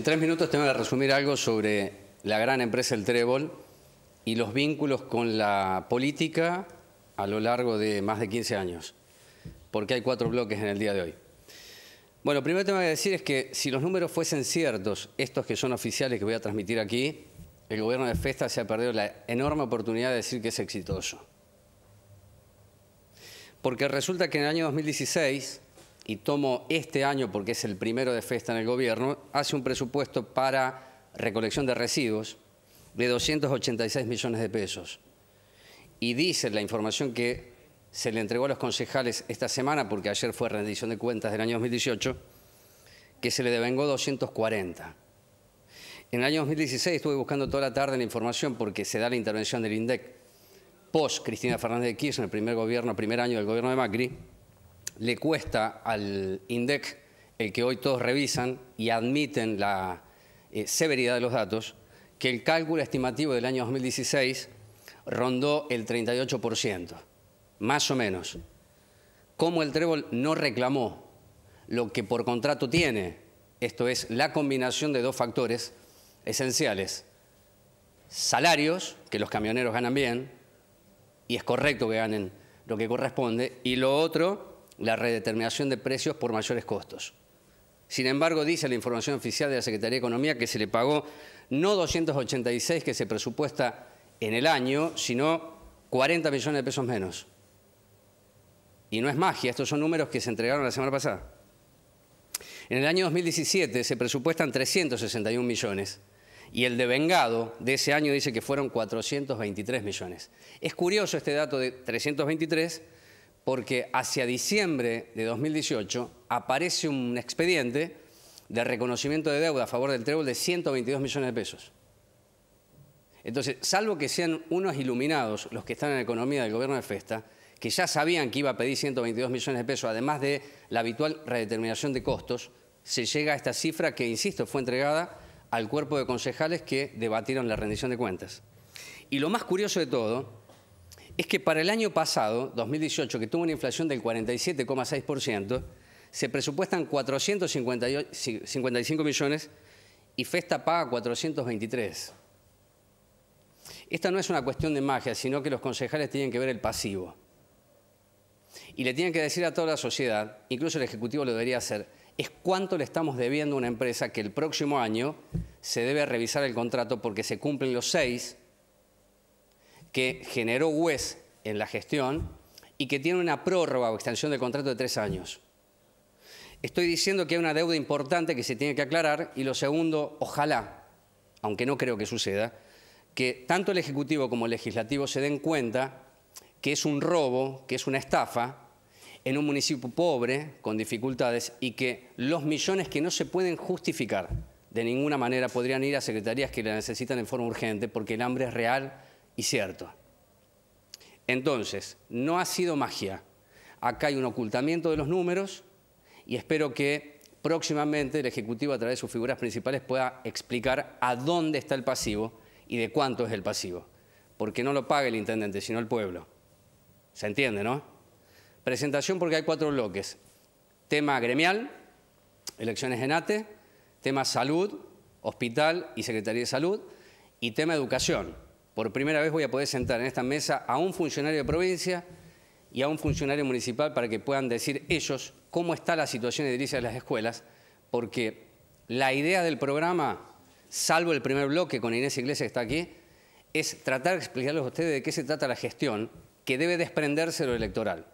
En tres minutos tengo que resumir algo sobre la gran empresa El Trébol y los vínculos con la política a lo largo de más de 15 años, porque hay cuatro bloques en el día de hoy. Bueno, primero tema que decir es que si los números fuesen ciertos, estos que son oficiales que voy a transmitir aquí, el gobierno de Festa se ha perdido la enorme oportunidad de decir que es exitoso. Porque resulta que en el año 2016 y tomo este año, porque es el primero de Festa en el gobierno, hace un presupuesto para recolección de residuos de 286 millones de pesos. Y dice la información que se le entregó a los concejales esta semana, porque ayer fue rendición de cuentas del año 2018, que se le devengó 240. En el año 2016 estuve buscando toda la tarde la información porque se da la intervención del INDEC post Cristina Fernández de Kirchner, el primer gobierno, primer año del gobierno de Macri, le cuesta al INDEC, el que hoy todos revisan y admiten la eh, severidad de los datos, que el cálculo estimativo del año 2016 rondó el 38%, más o menos. Como el trébol no reclamó lo que por contrato tiene, esto es la combinación de dos factores esenciales, salarios, que los camioneros ganan bien, y es correcto que ganen lo que corresponde, y lo otro, la redeterminación de precios por mayores costos. Sin embargo, dice la información oficial de la Secretaría de Economía que se le pagó no 286 que se presupuesta en el año, sino 40 millones de pesos menos. Y no es magia, estos son números que se entregaron la semana pasada. En el año 2017 se presupuestan 361 millones y el devengado de ese año dice que fueron 423 millones. Es curioso este dato de 323 porque hacia diciembre de 2018 aparece un expediente de reconocimiento de deuda a favor del trébol de 122 millones de pesos. Entonces, salvo que sean unos iluminados los que están en la economía del gobierno de Festa, que ya sabían que iba a pedir 122 millones de pesos, además de la habitual redeterminación de costos, se llega a esta cifra que, insisto, fue entregada al cuerpo de concejales que debatieron la rendición de cuentas. Y lo más curioso de todo es que para el año pasado, 2018, que tuvo una inflación del 47,6%, se presupuestan 455 millones y Festa paga 423. Esta no es una cuestión de magia, sino que los concejales tienen que ver el pasivo. Y le tienen que decir a toda la sociedad, incluso el Ejecutivo lo debería hacer, es cuánto le estamos debiendo a una empresa que el próximo año se debe revisar el contrato porque se cumplen los seis que generó Wes en la gestión y que tiene una prórroga o extensión del contrato de tres años. Estoy diciendo que hay una deuda importante que se tiene que aclarar y lo segundo, ojalá, aunque no creo que suceda, que tanto el Ejecutivo como el Legislativo se den cuenta que es un robo, que es una estafa, en un municipio pobre, con dificultades, y que los millones que no se pueden justificar de ninguna manera podrían ir a secretarías que la necesitan en forma urgente, porque el hambre es real y cierto. Entonces, no ha sido magia. Acá hay un ocultamiento de los números y espero que próximamente el Ejecutivo a través de sus figuras principales pueda explicar a dónde está el pasivo y de cuánto es el pasivo. Porque no lo paga el intendente, sino el pueblo. ¿Se entiende, no? Presentación porque hay cuatro bloques. Tema gremial, elecciones en ATE, tema salud, hospital y Secretaría de Salud, y tema educación. Por primera vez voy a poder sentar en esta mesa a un funcionario de provincia y a un funcionario municipal para que puedan decir ellos cómo está la situación de edilicia de las escuelas, porque la idea del programa, salvo el primer bloque con Inés Iglesias que está aquí, es tratar de explicarles a ustedes de qué se trata la gestión que debe desprenderse lo electoral,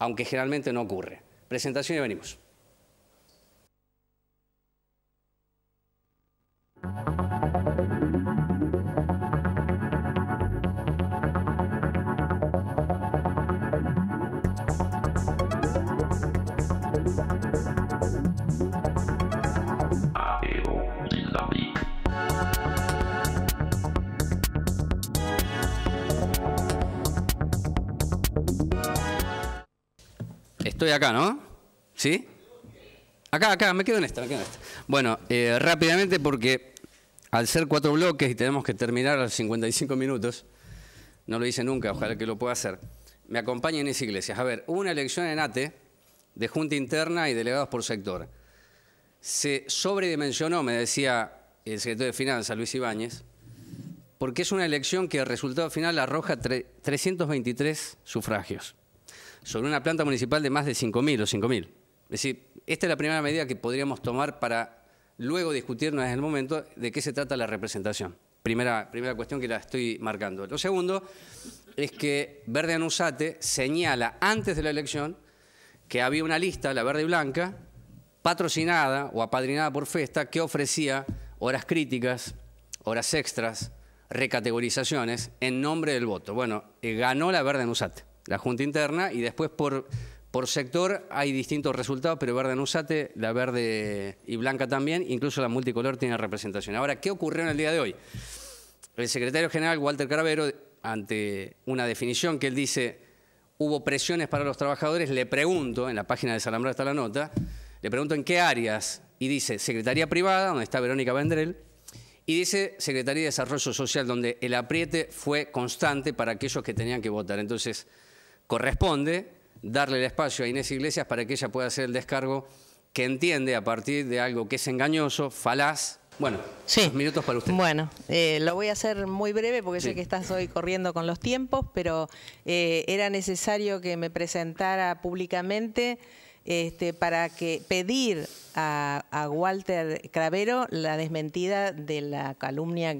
aunque generalmente no ocurre. Presentación y venimos. Estoy acá, ¿no? ¿Sí? Acá, acá, me quedo en esta, me quedo en esta. Bueno, eh, rápidamente porque al ser cuatro bloques y tenemos que terminar a los 55 minutos, no lo hice nunca, ojalá que lo pueda hacer, me acompaña esa Iglesias. A ver, hubo una elección en ATE de junta interna y delegados por sector. Se sobredimensionó, me decía el secretario de Finanzas, Luis Ibáñez, porque es una elección que el resultado final arroja 323 sufragios sobre una planta municipal de más de 5.000 o 5.000. Es decir, esta es la primera medida que podríamos tomar para luego discutirnos en el momento de qué se trata la representación. Primera, primera cuestión que la estoy marcando. Lo segundo es que Verde Anusate señala antes de la elección que había una lista, la verde y blanca, patrocinada o apadrinada por Festa, que ofrecía horas críticas, horas extras, recategorizaciones en nombre del voto. Bueno, eh, ganó la verde Anusate la Junta Interna, y después por, por sector hay distintos resultados, pero verde usate, la verde y blanca también, incluso la multicolor tiene representación. Ahora, ¿qué ocurrió en el día de hoy? El secretario general Walter Caravero, ante una definición que él dice hubo presiones para los trabajadores, le pregunto, en la página de Salambra está la nota, le pregunto en qué áreas, y dice Secretaría Privada, donde está Verónica Vendrell, y dice Secretaría de Desarrollo Social, donde el apriete fue constante para aquellos que tenían que votar. Entonces, corresponde darle el espacio a Inés Iglesias para que ella pueda hacer el descargo que entiende a partir de algo que es engañoso, falaz. Bueno, dos minutos para usted. Bueno, eh, lo voy a hacer muy breve porque sé que estás hoy corriendo con los tiempos, pero eh, era necesario que me presentara públicamente este, para que pedir a, Walter Cravero la desmentida de la calumnia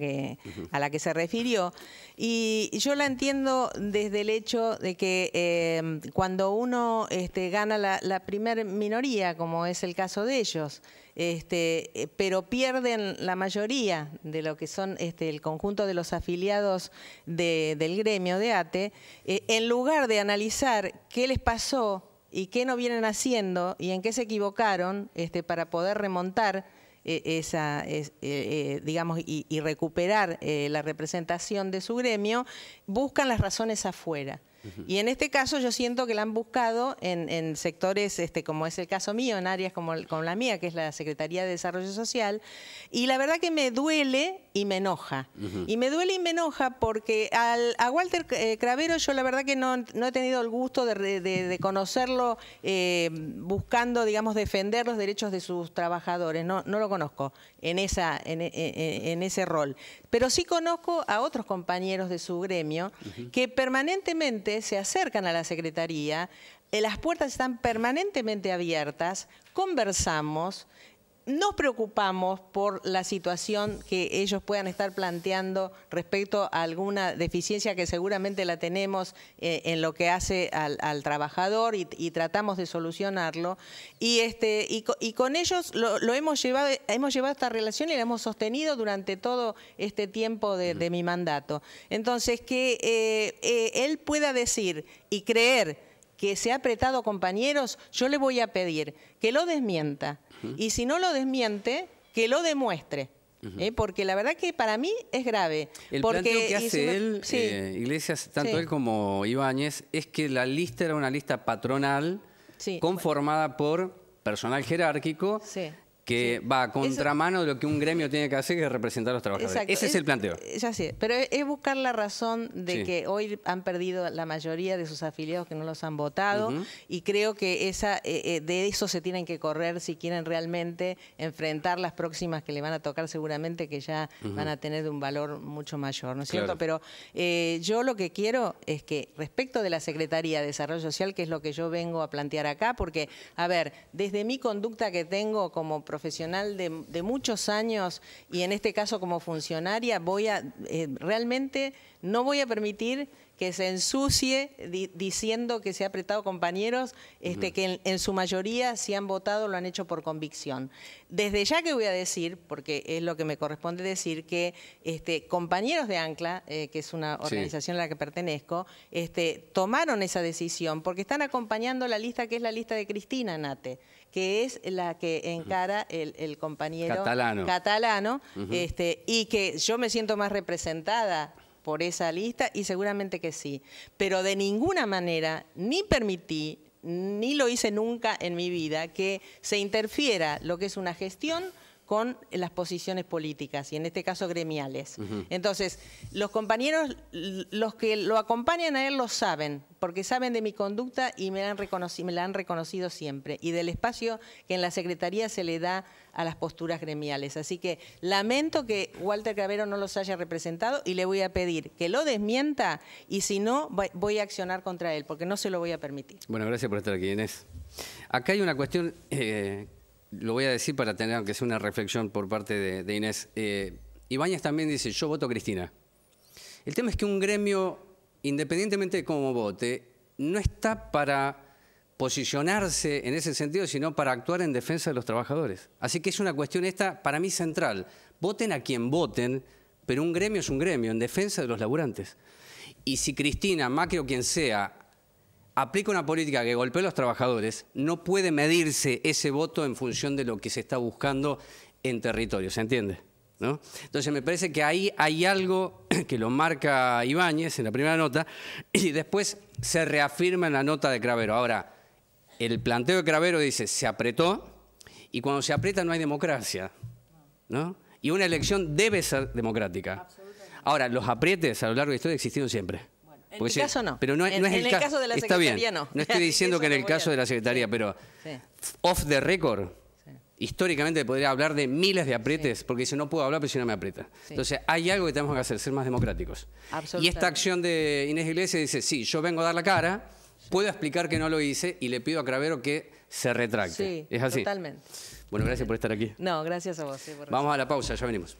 a la que se refirió. Y yo la entiendo desde el hecho de que em, cuando uno este, gana la, primer minoría, como es el caso de ellos, este, eh, pero pierden la mayoría de lo que son el conjunto de los afiliados del gremio de ATE, eh, en lugar de analizar qué les pasó y qué no vienen haciendo y en qué se equivocaron este, para poder remontar eh, esa, eh, eh, digamos, y recuperar la representación de su gremio, buscan las razones afuera. Y en este caso yo siento que la han buscado en, sectores, este, como es el caso mío, en áreas como, la mía, que es la Secretaría de Desarrollo Social, y la verdad que me duele y me enoja. Y me duele y me enoja porque a Walter eh, Cravero yo la verdad que no, he tenido el gusto de, conocerlo eh, buscando, digamos, defender los derechos de sus trabajadores. No, lo conozco en, esa, en, ese rol. Pero sí conozco a otros compañeros de su gremio que permanentemente se acercan a la Secretaría, eh, las puertas están permanentemente abiertas, conversamos, nos preocupamos por la situación que ellos puedan estar planteando respecto a alguna deficiencia que seguramente la tenemos eh, en lo que hace al, trabajador y, tratamos de solucionarlo. Y, este, y, con ellos lo, hemos, llevado, hemos llevado esta relación y la hemos sostenido durante todo este tiempo de, mi mandato. Entonces, que eh, eh, él pueda decir y creer que se ha apretado compañeros, yo le voy a pedir que lo desmienta. Y si no lo desmiente, que lo demuestre. ¿eh? Porque la verdad que para mí es grave. El porque, planteo que hace él, eh, Iglesias, tanto él como Ibáñez, es que la lista era una lista patronal conformada por personal jerárquico que va a contramano de lo que un gremio tiene que hacer, que es representar a los trabajadores. Ese es, el planteo. Ya pero es, buscar la razón de que hoy han perdido la mayoría de sus afiliados que no los han votado y creo que esa, eh, eh, de eso se tienen que correr si quieren realmente enfrentar las próximas que le van a tocar seguramente que ya van a tener un valor mucho mayor, ¿no es cierto? Pero eh, yo lo que quiero es que respecto de la Secretaría de Desarrollo Social, que es lo que yo vengo a plantear acá, porque, a ver, desde mi conducta que tengo como profesional de, muchos años y en este caso como funcionaria, voy a, eh, realmente no voy a permitir que se ensucie diciendo que se ha apretado compañeros este, que en, su mayoría si han votado lo han hecho por convicción. Desde ya que voy a decir, porque es lo que me corresponde decir, que este, compañeros de ANCLA, eh, que es una organización a la que pertenezco, este, tomaron esa decisión porque están acompañando la lista que es la lista de Cristina Nate que es la que encara el, compañero catalano, este, y que yo me siento más representada por esa lista y seguramente que sí. Pero de ninguna manera ni permití, ni lo hice nunca en mi vida, que se interfiera lo que es una gestión con las posiciones políticas y en este caso gremiales. Entonces, los compañeros, los que lo acompañan a él lo saben, porque saben de mi conducta y me la han reconocido, siempre, y del espacio que en la Secretaría se le da a las posturas gremiales. Así que lamento que Walter Cabero no los haya representado y le voy a pedir que lo desmienta y si no, voy a accionar contra él, porque no se lo voy a permitir. Bueno, gracias por estar aquí, Inés. Acá hay una cuestión... Eh, lo voy a decir para tener que ser una reflexión por parte de, Inés. Eh, también dice, yo voto a Cristina. El tema es que un gremio, independientemente de cómo vote, no está para posicionarse en ese sentido, sino para actuar en defensa de los trabajadores. Así que es una cuestión esta, para mí, central. Voten a quien voten, pero un gremio es un gremio, en defensa de los laburantes. Y si Cristina, Macri o quien sea, aplica una política que golpea a los trabajadores, no puede medirse ese voto en función de lo que se está buscando en territorio, ¿se entiende? ¿No? Entonces me parece que ahí hay algo que lo marca Ibáñez en la primera nota y después se reafirma en la nota de Cravero. Ahora, el planteo de Cravero dice, se apretó y cuando se aprieta no hay democracia. ¿no? Y una elección debe ser democrática. Ahora, los aprietes a lo largo de la historia existieron siempre. En el caso no. Pero no, es el, caso de la está Secretaría bien. no. No estoy diciendo que en el caso de la Secretaría, pero off the record, históricamente podría hablar de miles de apretes, porque si no puedo hablar, pero si no me aprieta. Entonces, hay algo que tenemos que hacer, ser más democráticos. Y esta acción de Inés Iglesias dice, sí, yo vengo a dar la cara, puedo explicar que no lo hice y le pido a Cravero que se retracte. es así. Totalmente. Bueno, gracias por estar aquí. No, gracias a vos. Vamos a la pausa, ya venimos.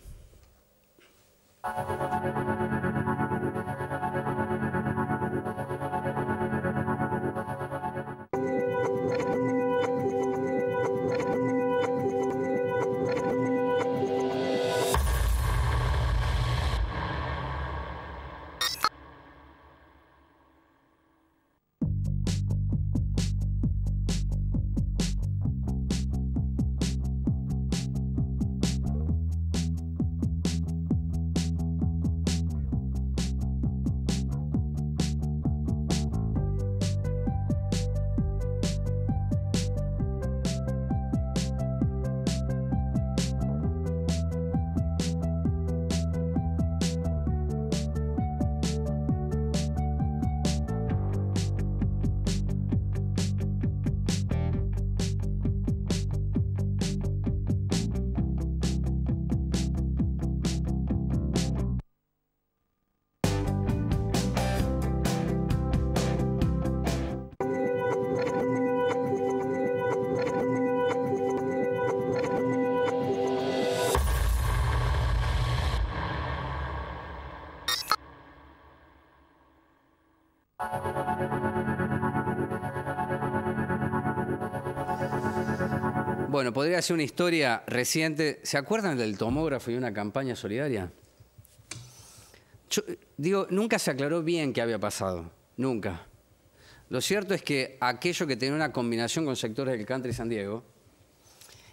Bueno, podría ser una historia reciente. ¿Se acuerdan del tomógrafo y una campaña solidaria? digo, nunca se aclaró bien qué había pasado. Nunca. Lo cierto es que aquello que tenía una combinación con sectores del country San Diego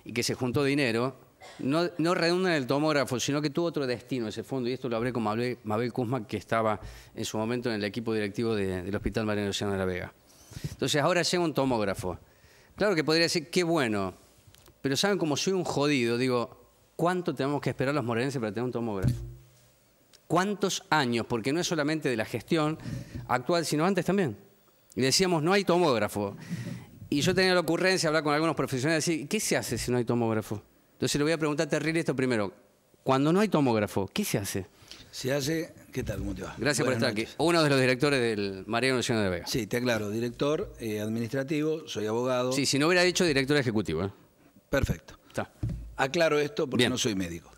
y que se juntó dinero, no, no redunda en el tomógrafo, sino que tuvo otro destino ese fondo. Y esto lo hablé con Mabel, Mabel Kuzma, que estaba en su momento en el equipo directivo del Hospital Mariano Luciano de la Vega. Entonces, ahora llega un tomógrafo. Claro que podría decir, qué bueno, pero saben, como soy un jodido, digo, ¿cuánto tenemos que esperar los morenenses para tener un tomógrafo? ¿Cuántos años? Porque no es solamente de la gestión actual, sino antes también. Y decíamos, no hay tomógrafo. Y yo tenía la ocurrencia de hablar con algunos profesionales y decir, ¿qué se hace si no hay tomógrafo? Entonces le voy a preguntar a Terrible esto primero. Cuando no hay tomógrafo, ¿qué se hace? Se hace. ¿Qué tal? ¿Cómo te va? Gracias por estar aquí. Uno de los directores del Mariano Nacional de Vega. Sí, te aclaro. Director eh, administrativo, soy abogado. Sí, si no hubiera dicho director ejecutivo. ¿eh? Perfecto. Está. Aclaro esto porque no soy médico.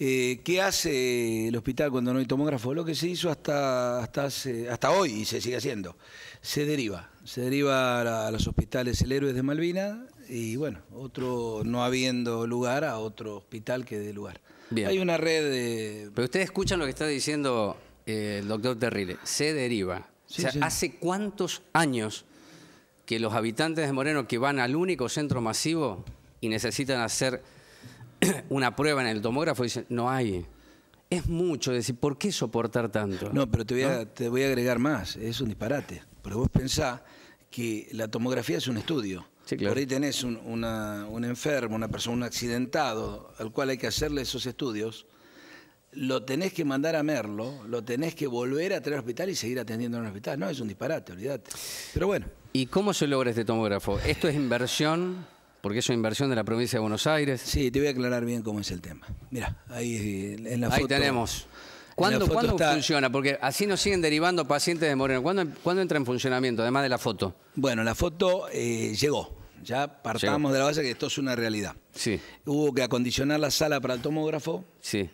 Eh, ¿Qué hace el hospital cuando no hay tomógrafo? Lo que se hizo hasta, hasta, hasta hoy y se sigue haciendo. Se deriva. Se deriva a, los hospitales El Héroes de Malvina y bueno, otro no habiendo lugar a otro hospital que dé lugar. Hay una red de... Pero ustedes escuchan lo que está diciendo eh, el doctor Terrile. Se deriva. o sea, ¿hace cuántos años que los habitantes de Moreno que van al único centro masivo y necesitan hacer una prueba en el tomógrafo y dicen, no hay. Es mucho decir, ¿por qué soportar tanto? No, pero te voy, a, agregar más, es un disparate. Pero vos pensás que la tomografía es un estudio. si Por ahí tenés un, enfermo, una persona, un accidentado, al cual hay que hacerle esos estudios. Lo tenés que mandar a Merlo, lo tenés que volver a traer al hospital y seguir atendiendo en el hospital. No, es un disparate, olvídate. Pero bueno. ¿Y cómo se logra este tomógrafo? ¿Esto es inversión? porque es una inversión de la provincia de Buenos Aires. Sí, te voy a aclarar bien cómo es el tema. Mira, ahí eh, en la foto. Ahí tenemos. ¿Cuándo, ¿cuándo funciona? Porque así nos siguen derivando pacientes de Moreno. ¿Cuándo, ¿Cuándo, entra en funcionamiento, además de la foto? Bueno, la foto eh, llegó. Ya partamos de la base que esto es una realidad. Sí. Hubo que acondicionar la sala para el tomógrafo. Sí.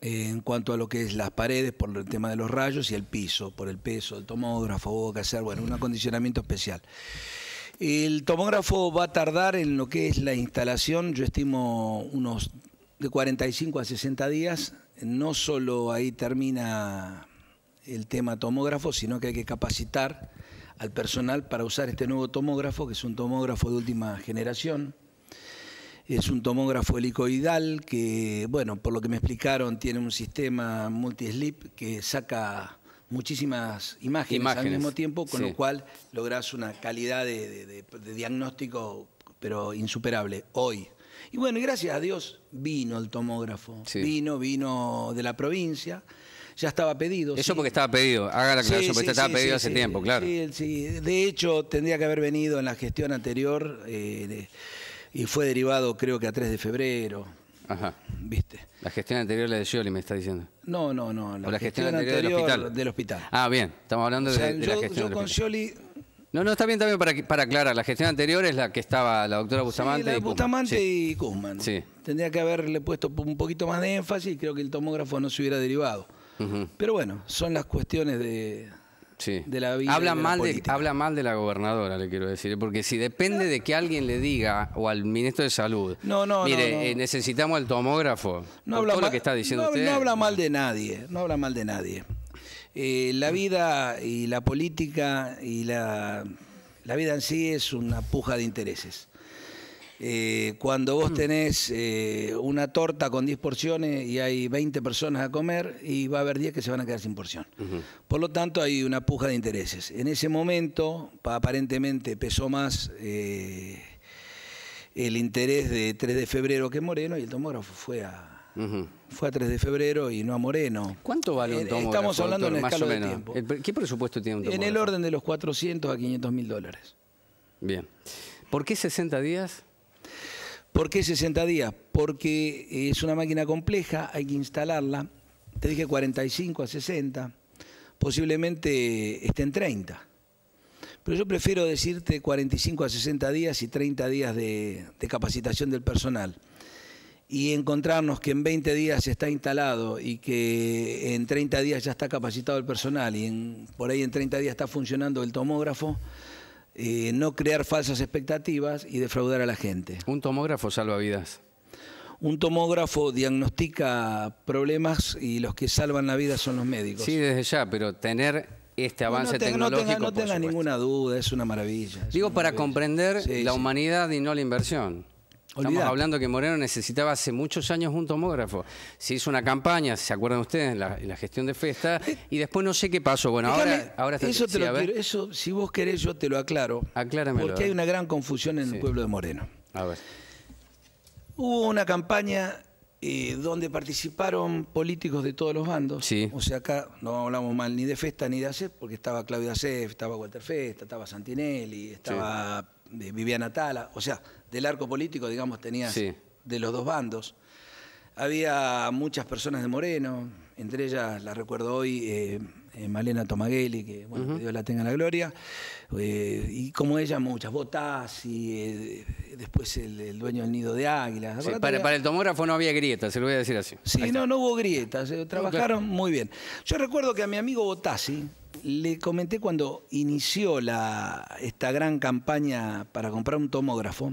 Eh, en cuanto a lo que es las paredes por el tema de los rayos y el piso, por el peso, del tomógrafo, hubo que hacer, bueno, un acondicionamiento especial. El tomógrafo va a tardar en lo que es la instalación, yo estimo unos de 45 a 60 días. No solo ahí termina el tema tomógrafo, sino que hay que capacitar al personal para usar este nuevo tomógrafo, que es un tomógrafo de última generación. Es un tomógrafo helicoidal que, bueno, por lo que me explicaron, tiene un sistema multi-slip que saca muchísimas imágenes, al mismo tiempo, con lo cual lográs una calidad de, diagnóstico, pero insuperable, hoy. Y bueno, gracias a Dios vino el tomógrafo, vino, vino de la provincia ya estaba pedido. Eso porque estaba pedido, haga la aclaración, porque estaba pedido hace tiempo, claro. Sí, de hecho tendría que haber venido en la gestión anterior eh, y fue derivado creo que a 3 de febrero. ¿Viste? La gestión anterior la de Scioli, me está diciendo. No, no, no. La, la gestión, anterior, del, hospital. Ah, bien. Estamos hablando de, la gestión. Yo con No, no, está bien también para, para aclarar. La gestión anterior es la que estaba la doctora Bustamante. Bustamante y Guzmán. Sí. Tendría que haberle puesto un poquito más de énfasis. y Creo que el tomógrafo no se hubiera derivado. Pero bueno, son las cuestiones de, Sí. habla, mal de, habla mal de la gobernadora, le quiero decir, porque si depende de que alguien le diga o al ministro de Salud, no, mire, eh, necesitamos el tomógrafo, no habla mal, lo que está diciendo habla mal de nadie, no habla mal de nadie. Eh, la vida y la política y la vida en sí es una puja de intereses. Eh, cuando vos mm. tenés eh, una torta con 10 porciones y hay 20 personas a comer y va a haber 10 que se van a quedar sin porción. Por lo tanto, hay una puja de intereses. En ese momento, aparentemente, pesó más eh, el interés de 3 de febrero que Moreno y el tomógrafo fue a... Fue a 3 de febrero y no a Moreno. ¿Cuánto vale un tomógrafo? Estamos hablando en escala de tiempo. ¿Qué presupuesto tiene un tomógrafo? En el orden de los 400 a 500 mil dólares. Bien. ¿Por qué 60 días? ¿Por qué 60 días? Porque es una máquina compleja, hay que instalarla. Te dije 45 a 60, posiblemente esté en 30. Pero yo prefiero decirte 45 a 60 días y 30 días de, capacitación del personal. Y encontrarnos que en 20 días está instalado y que en 30 días ya está capacitado el personal y por ahí en 30 días está funcionando el tomógrafo eh, no crear falsas expectativas y defraudar a la gente. ¿Un tomógrafo salva vidas? Un tomógrafo diagnostica problemas y los que salvan la vida son los médicos. Sí, desde ya, pero tener este avance tecnológico. No tenga, ninguna duda, es una maravilla. Digo, para comprender la humanidad y no la inversión. Estamos hablando que Moreno necesitaba hace muchos años un tomógrafo. Se hizo una campaña, ¿se acuerdan ustedes? En la, gestión de Festa. Eh, y después no sé qué pasó. Bueno, ahora, ahora está eso, te lo quiero, eso, si vos querés, yo te lo aclaro. Acláramelo. Porque hay una gran confusión en el pueblo de Moreno. A ver. Hubo una campaña eh, donde participaron políticos de todos los bandos. Sí. O sea, acá no hablamos mal ni de Festa ni de ACEF, porque estaba Claudio ACEF, estaba Walter Festa, estaba Santinelli, estaba de Viviana Tala, o sea, del arco político, digamos, tenía de los dos bandos. Había muchas personas de Moreno, entre ellas la recuerdo hoy, eh, eh, Malena Tomageli, que Dios la tenga en la gloria, eh, y como ella muchas, Botas y eh, después el, dueño del nido de águilas. para, el tomógrafo no había grietas, se lo voy a decir así. Sí, no, no hubo grietas, trabajaron muy bien. Yo recuerdo que a mi amigo Botassi le comenté cuando inició la, esta gran campaña para comprar un tomógrafo,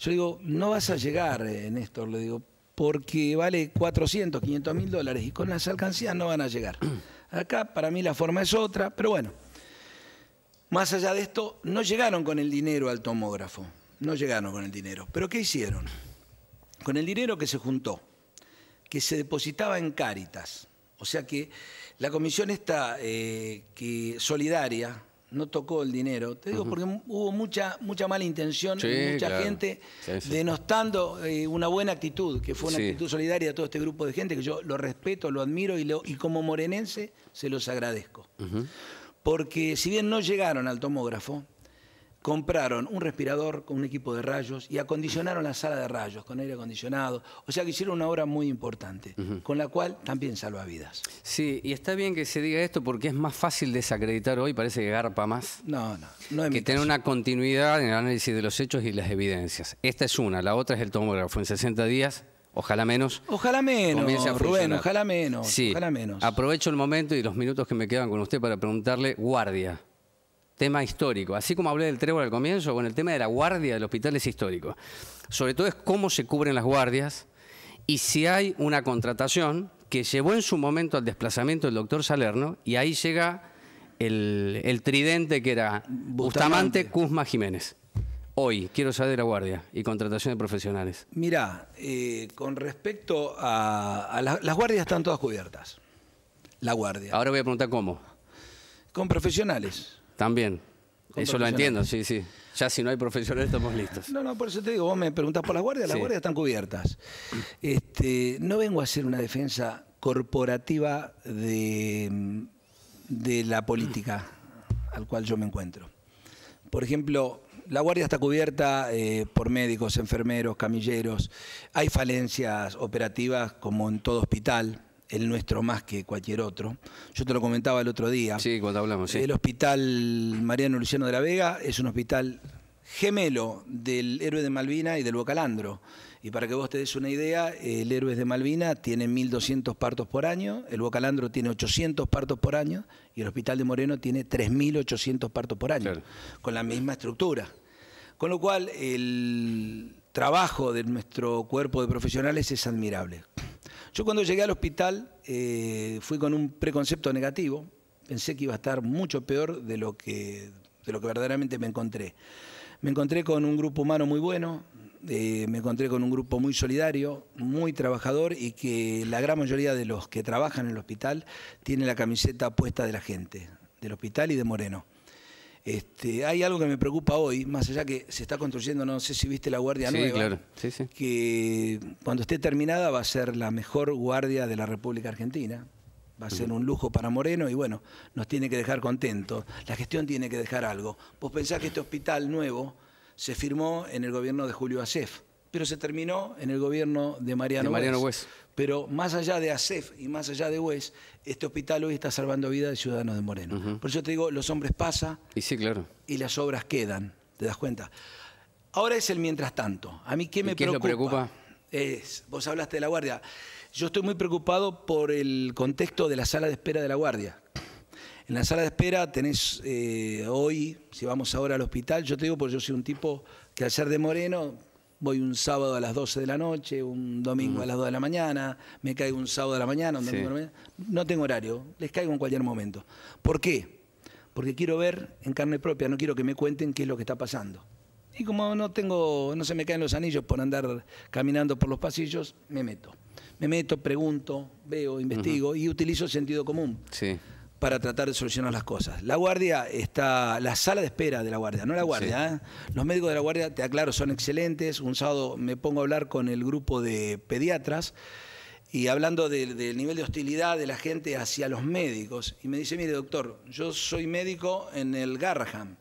yo digo, no vas a llegar, Néstor, le digo, porque vale 400, 500 mil dólares y con las alcancías no van a llegar. Acá para mí la forma es otra, pero bueno. Más allá de esto, no llegaron con el dinero al tomógrafo, no llegaron con el dinero. ¿Pero qué hicieron? Con el dinero que se juntó, que se depositaba en Cáritas. O sea que la comisión está eh, solidaria, no tocó el dinero. Te digo porque hubo mucha, mucha mala intención, y mucha gente denostando eh, una buena actitud, que fue una actitud solidaria de todo este grupo de gente, que yo lo respeto, lo admiro y, y como morenense se los agradezco. Porque si bien no llegaron al tomógrafo, compraron un respirador con un equipo de rayos y acondicionaron la sala de rayos con aire acondicionado. O sea que hicieron una obra muy importante, con la cual también salva vidas. Sí, y está bien que se diga esto porque es más fácil desacreditar hoy, parece que garpa más. No, no, no Que tener una continuidad en el análisis de los hechos y las evidencias. Esta es una, la otra es el tomógrafo. En 60 días Ojalá menos. Ojalá menos. ojalá menos. Sí. Ojalá menos. Aprovecho el momento y los minutos que me quedan con usted para preguntarle, guardia tema histórico. Así como hablé del trébol al comienzo, con el tema de la guardia del hospital es histórico. Sobre todo es cómo se cubren las guardias y si hay una contratación que llevó en su momento al desplazamiento del doctor Salerno y ahí llega el, tridente que era Bustamante, Cusma, Jiménez. Hoy quiero saber de la guardia y contratación de profesionales. Mirá, eh, con respecto a, las guardias están todas cubiertas. La guardia. Ahora voy a preguntar cómo. Con profesionales. También. Eso lo entiendo, sí, sí. Ya si no hay profesionales estamos listos. No, no, por eso te digo, vos me preguntas por las guardias, las guardias están cubiertas. Este, no vengo a hacer una defensa corporativa de, de la política al cual yo me encuentro. Por ejemplo, la guardia está cubierta eh, por médicos, enfermeros, camilleros. Hay falencias operativas como en todo hospital el nuestro más que cualquier otro. Yo te lo comentaba el otro día. Sí, cuando hablamos. El hospital Mariano Luciano de la Vega es un hospital gemelo del héroe de Malvina y del Bocalandro. Y para que vos te des una idea, el héroe de Malvina tiene 1.200 partos por año, el Bocalandro tiene 800 partos por año y el Hospital de Moreno tiene 3.800 partos por año, con la misma estructura. Con lo cual, el trabajo de nuestro cuerpo de profesionales es admirable. Yo cuando llegué al hospital eh, fui con un preconcepto negativo, pensé que iba a estar mucho peor de lo que, lo que verdaderamente me encontré. Me encontré con un grupo humano muy bueno, eh, me encontré con un grupo muy solidario, muy trabajador y que la gran mayoría de los que trabajan en el hospital tienen la camiseta puesta de la gente, del hospital y de Moreno. Este, hay algo que me preocupa hoy, más allá que se está construyendo, no sé si viste la Guardia Nueva, que cuando esté terminada va a ser la mejor guardia de la República Argentina. Va a ser un lujo para Moreno y bueno, nos tiene que dejar contentos. La gestión tiene que dejar algo. Vos pensás que este hospital nuevo se firmó en el gobierno de Julio Acef pero se terminó en el gobierno de Mariano, de Pero más allá de ASEF y más allá de West, este hospital hoy está salvando vidas de ciudadanos de Moreno. Por eso te digo, los hombres pasan y, sí, claro. y las obras quedan, ¿te das cuenta? Ahora es el mientras tanto. A mí, ¿qué me qué preocupa? preocupa? Es, vos hablaste de la guardia. Yo estoy muy preocupado por el contexto de la sala de espera de la guardia. En la sala de espera tenés eh, hoy, si vamos ahora al hospital, yo te digo, porque yo soy un tipo que al ser de Moreno voy un sábado a las 12 de la noche, un domingo a las 2 de la mañana, me caigo un sábado a la mañana, un domingo la mañana. No tengo horario, les caigo en cualquier momento. ¿Por qué? Porque quiero ver en carne propia, no quiero que me cuenten qué es lo que está pasando. Y como no tengo, no se me caen los anillos por andar caminando por los pasillos, me meto. Me meto, pregunto, veo, investigo y utilizo sentido común. Sí para tratar de solucionar las cosas. La guardia está, la sala de espera de la guardia, no la guardia. ¿eh? Los médicos de la guardia, te aclaro, son excelentes. Un sábado me pongo a hablar con el grupo de pediatras y hablando del nivel de hostilidad de la gente hacia los médicos. Y me dice, mire doctor, yo soy médico en el Garraham.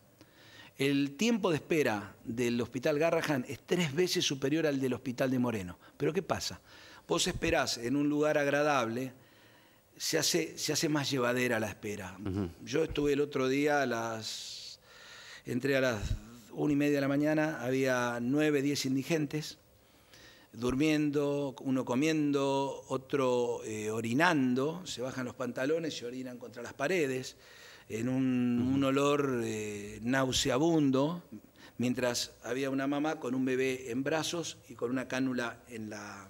El tiempo de espera del hospital Garrahan es tres veces superior al del hospital de Moreno. Pero ¿qué pasa? Vos esperás en un lugar agradable, se hace, se hace más llevadera la espera. Yo estuve el otro día entre las. a las una y media de la mañana, había nueve, diez indigentes durmiendo, uno comiendo, otro eh, orinando, se bajan los pantalones y orinan contra las paredes, en un, olor eh, nauseabundo, mientras había una mamá con un bebé en brazos y con una cánula en la,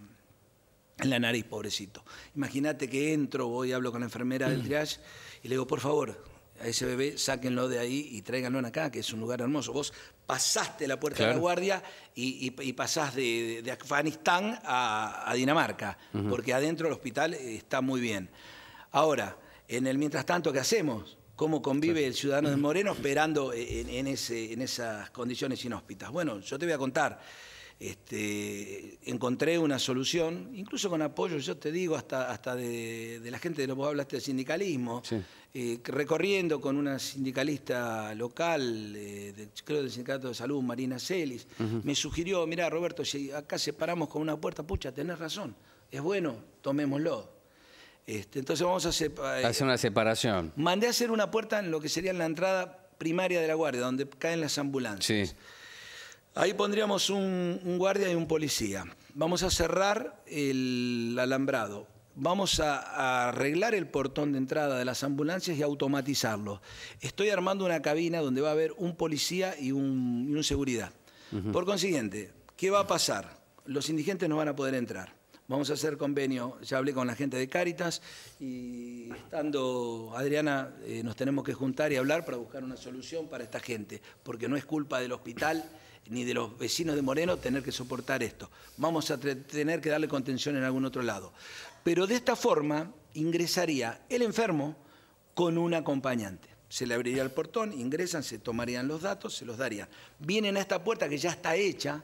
en la nariz, pobrecito. Imagínate que entro, voy, hablo con la enfermera del triage y le digo, por favor, a ese bebé, sáquenlo de ahí y tráiganlo acá, que es un lugar hermoso. Vos pasaste la puerta de la guardia y, y, pasás de, Afganistán a, Dinamarca, porque adentro el hospital está muy bien. Ahora, en el mientras tanto, ¿qué hacemos? ¿Cómo convive el ciudadano de Moreno esperando en, en esas condiciones inhóspitas? Bueno, yo te voy a contar. Este, encontré una solución, incluso con apoyo, yo te digo, hasta, hasta de, la gente de lo que hablaste del sindicalismo, eh, recorriendo con una sindicalista local, eh, creo del Sindicato de Salud, Marina Celis, me sugirió, mira Roberto, si acá separamos con una puerta, pucha, tenés razón, es bueno, tomémoslo. Este, entonces vamos a eh, hacer una separación. Mandé a hacer una puerta en lo que sería la entrada primaria de la guardia, donde caen las ambulancias. Sí. Ahí pondríamos un, guardia y un policía. Vamos a cerrar el alambrado. Vamos a, arreglar el portón de entrada de las ambulancias y automatizarlo. Estoy armando una cabina donde va a haber un policía y un, seguridad. Por consiguiente, ¿qué va a pasar? Los indigentes no van a poder entrar. Vamos a hacer convenio, ya hablé con la gente de Cáritas y estando Adriana eh, nos tenemos que juntar y hablar para buscar una solución para esta gente, porque no es culpa del hospital ni de los vecinos de Moreno tener que soportar esto. Vamos a tener que darle contención en algún otro lado. Pero de esta forma ingresaría el enfermo con un acompañante. Se le abriría el portón, ingresan, se tomarían los datos, se los darían. Vienen a esta puerta que ya está hecha,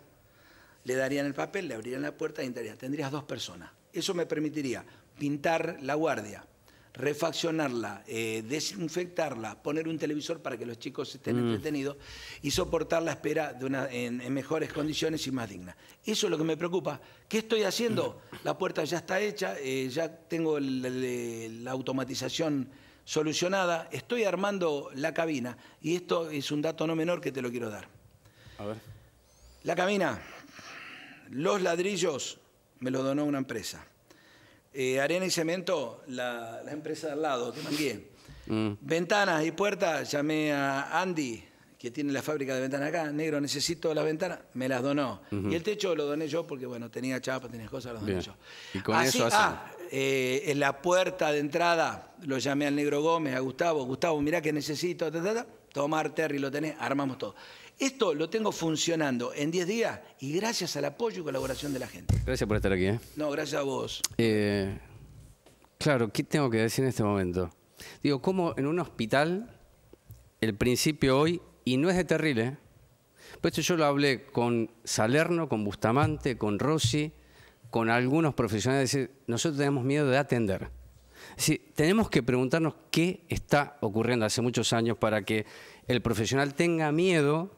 le darían el papel, le abrirían la puerta y entrarían. Tendrías dos personas. Eso me permitiría pintar la guardia, refaccionarla, eh, desinfectarla, poner un televisor para que los chicos estén mm. entretenidos y soportar la espera de en, mejores condiciones y más dignas. Eso es lo que me preocupa. ¿Qué estoy haciendo? Mm. La puerta ya está hecha, eh, ya tengo la automatización solucionada, estoy armando la cabina y esto es un dato no menor que te lo quiero dar. A ver. La cabina, los ladrillos me lo donó una empresa. Eh, arena y cemento, la, empresas empresa de al lado, también. Mm. Ventanas y puertas, llamé a Andy, que tiene la fábrica de ventanas acá. Negro, necesito las ventanas, me las donó. Y el techo lo doné yo porque, bueno, tenía chapa, tenía cosas, las doné yo. ¿Y con eso ah, eh, en la puerta de entrada lo llamé al Negro Gómez, a Gustavo. Gustavo, mirá que necesito, ta, Tomar Terry, lo tenés, armamos todo. Esto lo tengo funcionando en 10 días y gracias al apoyo y colaboración de la gente. Gracias por estar aquí. ¿eh? No, gracias a vos. Eh, claro, ¿qué tengo que decir en este momento? Digo, como en un hospital el principio hoy, y no es de terrible, Pues yo lo hablé con Salerno, con Bustamante, con Rossi, con algunos profesionales. decir, nosotros tenemos miedo de atender. Es tenemos que preguntarnos qué está ocurriendo hace muchos años para que el profesional tenga miedo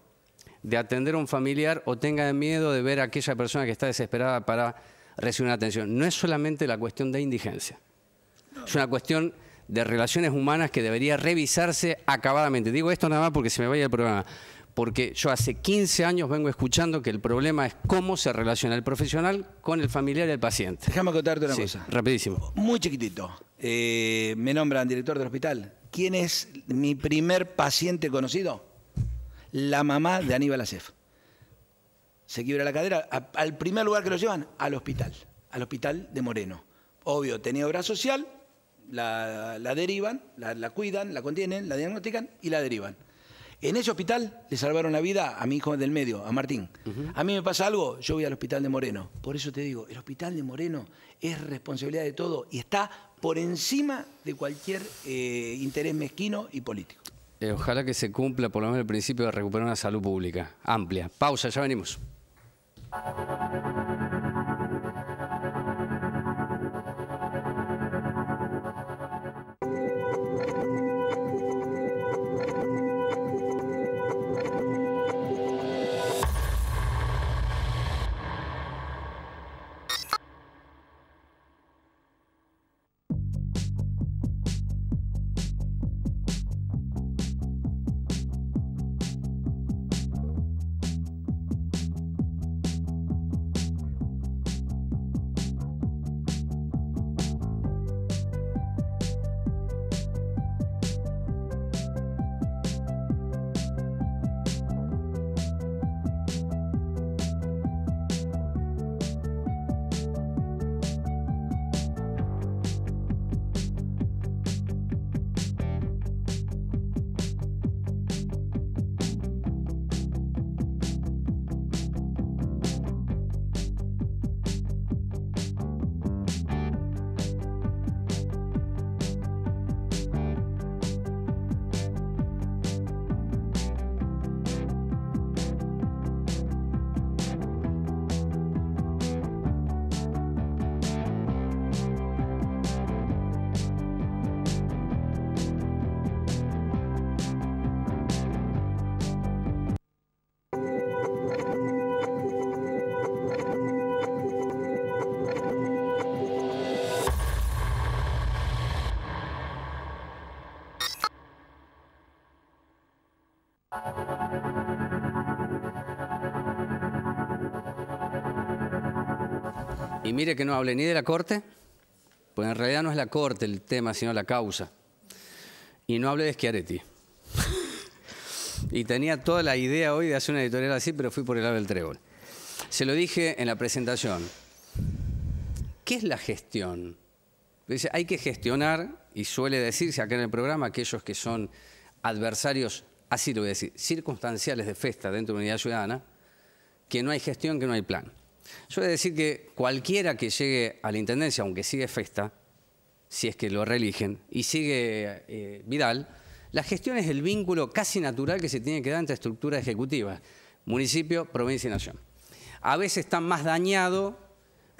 de atender a un familiar o tenga miedo de ver a aquella persona que está desesperada para recibir una atención. No es solamente la cuestión de indigencia, es una cuestión de relaciones humanas que debería revisarse acabadamente. Digo esto nada más porque se me vaya el programa, porque yo hace 15 años vengo escuchando que el problema es cómo se relaciona el profesional con el familiar y el paciente. Déjame contarte una cosa. Rapidísimo. Muy chiquitito. Eh, me nombran director del hospital. ¿Quién es mi primer paciente conocido? la mamá de Aníbal Acef. Se quiebra la cadera, al primer lugar que lo llevan, al hospital, al hospital de Moreno. Obvio, tenía obra social, la, derivan, la, cuidan, la contienen, la diagnostican y la derivan. En ese hospital le salvaron la vida a mi hijo del medio, a Martín. A mí me pasa algo, yo voy al hospital de Moreno. Por eso te digo, el hospital de Moreno es responsabilidad de todo y está por encima de cualquier eh, interés mezquino y político. Eh, ojalá que se cumpla por lo menos el principio de recuperar una salud pública amplia. Pausa, ya venimos. mire que no hablé ni de la corte, pues en realidad no es la corte el tema, sino la causa. Y no hable de Schiaretti. y tenía toda la idea hoy de hacer una editorial así, pero fui por el lado del trébol. Se lo dije en la presentación. ¿Qué es la gestión? Dice, hay que gestionar, y suele decirse acá en el programa, aquellos que son adversarios, así lo voy a decir, circunstanciales de festa dentro de una unidad ciudadana, que no hay gestión, que no hay plan. Yo voy a decir que cualquiera que llegue a la intendencia, aunque sigue Festa, si es que lo reeligen, y sigue eh, Vidal, la gestión es el vínculo casi natural que se tiene que dar entre estructuras ejecutiva, municipio, provincia y nación. A veces está más dañado,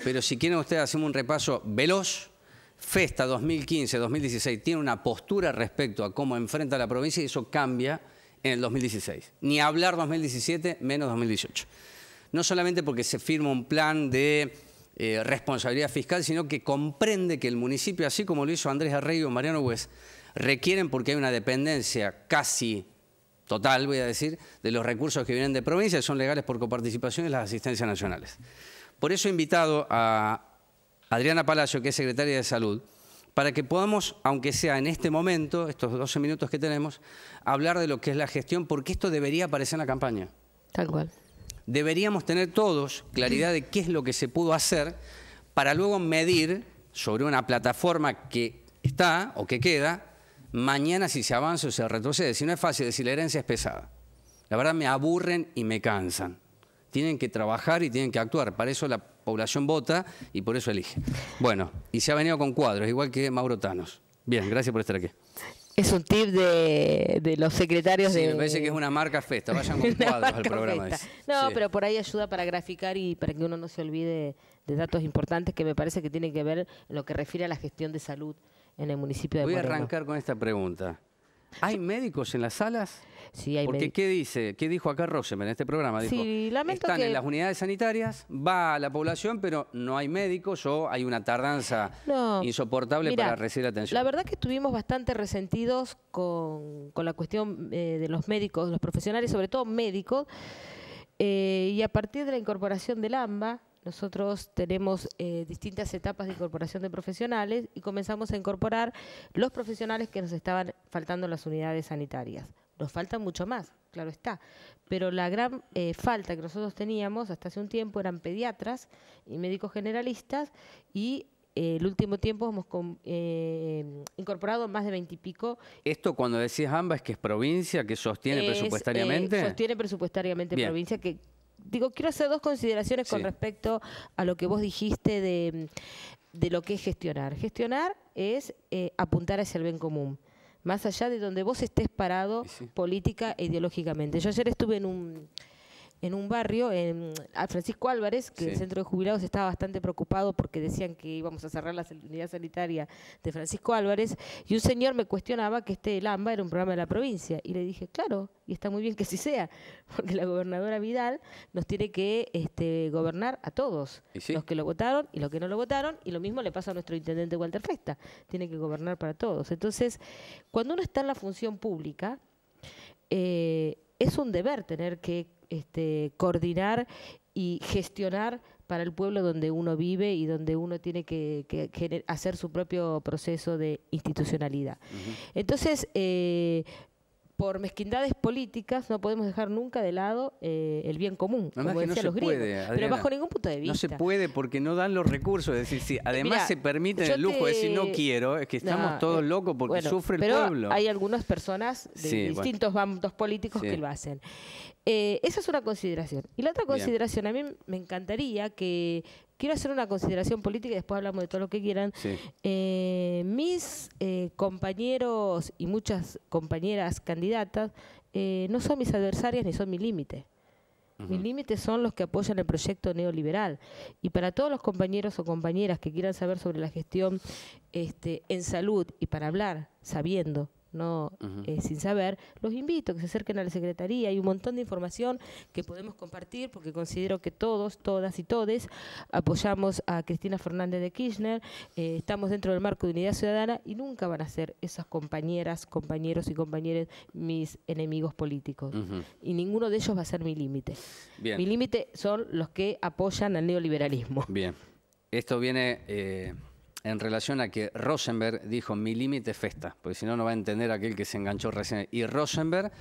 pero si quieren ustedes hacemos un repaso veloz. Festa 2015-2016 tiene una postura respecto a cómo enfrenta la provincia y eso cambia en el 2016. Ni hablar 2017, menos 2018 no solamente porque se firma un plan de eh, responsabilidad fiscal, sino que comprende que el municipio, así como lo hizo Andrés Arrego y Mariano Hues, requieren porque hay una dependencia casi total, voy a decir, de los recursos que vienen de provincias, son legales por coparticipación en las asistencias nacionales. Por eso he invitado a Adriana Palacio, que es secretaria de Salud, para que podamos, aunque sea en este momento, estos 12 minutos que tenemos, hablar de lo que es la gestión, porque esto debería aparecer en la campaña. Tal cual deberíamos tener todos claridad de qué es lo que se pudo hacer para luego medir sobre una plataforma que está o que queda mañana si se avanza o se retrocede. Si no es fácil decir, la herencia es pesada. La verdad me aburren y me cansan. Tienen que trabajar y tienen que actuar. Para eso la población vota y por eso elige. Bueno, y se ha venido con cuadros, igual que Mauro Tanos. Bien, gracias por estar aquí. Es un tip de, de los secretarios sí, me parece que es una marca festa, vayan con cuadros al programa. No, pero por ahí ayuda para graficar y para que uno no se olvide de datos importantes que me parece que tienen que ver lo que refiere a la gestión de salud en el municipio de Voy a arrancar con esta pregunta. ¿Hay médicos en las salas? Sí, hay Porque ¿qué dice? ¿Qué dijo acá Roseman en este programa? Dijo, están en las unidades sanitarias, va a la población, pero no hay médicos yo hay una tardanza insoportable para recibir atención. La verdad que estuvimos bastante resentidos con, la cuestión eh, de los médicos, los profesionales, sobre todo médicos, eh, y a partir de la incorporación del AMBA, nosotros tenemos eh, distintas etapas de incorporación de profesionales y comenzamos a incorporar los profesionales que nos estaban faltando en las unidades sanitarias. Nos faltan mucho más, claro está, pero la gran eh, falta que nosotros teníamos hasta hace un tiempo eran pediatras y médicos generalistas y eh, el último tiempo hemos incorporado más de veintipico. ¿Esto cuando decías ambas es que es provincia, que sostiene presupuestariamente? sostiene presupuestariamente provincia, que digo, quiero hacer dos consideraciones con respecto a lo que vos dijiste de, mm, lo que es gestionar. Gestionar es eh, apuntar hacia el bien común más allá de donde vos estés parado política e ideológicamente. Yo ayer estuve en un en un barrio, en Francisco Álvarez, que el centro de jubilados estaba bastante preocupado porque decían que íbamos a cerrar la unidad sanitaria de Francisco Álvarez, y un señor me cuestionaba que este LAMBA era un programa de la provincia, y le dije, claro, y está muy bien que así sea, porque la gobernadora Vidal nos tiene que este, gobernar a todos, los que lo votaron y los que no lo votaron, y lo mismo le pasa a nuestro intendente Walter Festa, tiene que gobernar para todos. Entonces, cuando uno está en la función pública, eh, es un deber tener que este, coordinar y gestionar para el pueblo donde uno vive y donde uno tiene que, hacer su propio proceso de institucionalidad. Entonces, eh, por mezquindades políticas no podemos dejar nunca de lado eh, el bien común, como decían los griegos. pero bajo ningún punto de vista. No se puede porque no dan los recursos. Es decir, si eh, además se permite el lujo de decir no quiero, es que estamos eh, todos locos porque sufre el pueblo. Hay algunas personas de distintos bandos políticos que lo hacen. esa es una consideración. Y la otra consideración, a mí me encantaría que Quiero hacer una consideración política y después hablamos de todo lo que quieran. Eh, mis eh, compañeros y muchas compañeras candidatas eh, no son mis adversarias ni son mi límite. Mis límites son los que apoyan el proyecto neoliberal. Y para todos los compañeros o compañeras que quieran saber sobre la gestión este, en salud y para hablar sabiendo no eh, sin saber, los invito a que se acerquen a la Secretaría. Hay un montón de información que podemos compartir porque considero que todos, todas y todes apoyamos a Cristina Fernández de Kirchner, eh, estamos dentro del marco de unidad ciudadana y nunca van a ser esas compañeras, compañeros y compañeras mis enemigos políticos. Y ninguno de ellos va a ser mi límite. Mi límite son los que apoyan al neoliberalismo. Bien. Esto viene... Eh, en relación a que Rosenberg dijo, mi límite es festa, porque si no, no va a entender aquel que se enganchó recién. Y Rosenberg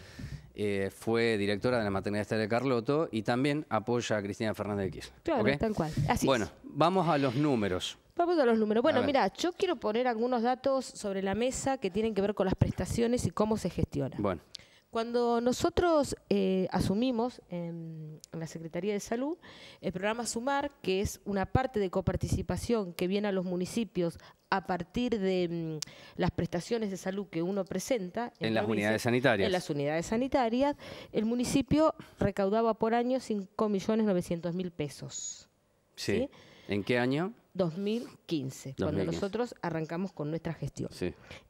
eh, fue directora de la maternidad de Carloto y también apoya a Cristina Fernández de Kirchner. Claro, cual. Así bueno, vamos a los números. Vamos a los números. Bueno, mira, yo quiero poner algunos datos sobre la mesa que tienen que ver con las prestaciones y cómo se gestiona. Bueno. Cuando nosotros eh, asumimos en, la Secretaría de Salud el programa Sumar, que es una parte de coparticipación que viene a los municipios a partir de mm, las prestaciones de salud que uno presenta. En, las unidades sanitarias. En las unidades sanitarias, el municipio recaudaba por año 5.900.000 pesos. Sí. ¿En qué año? 2015, 2015, cuando nosotros arrancamos con nuestra gestión.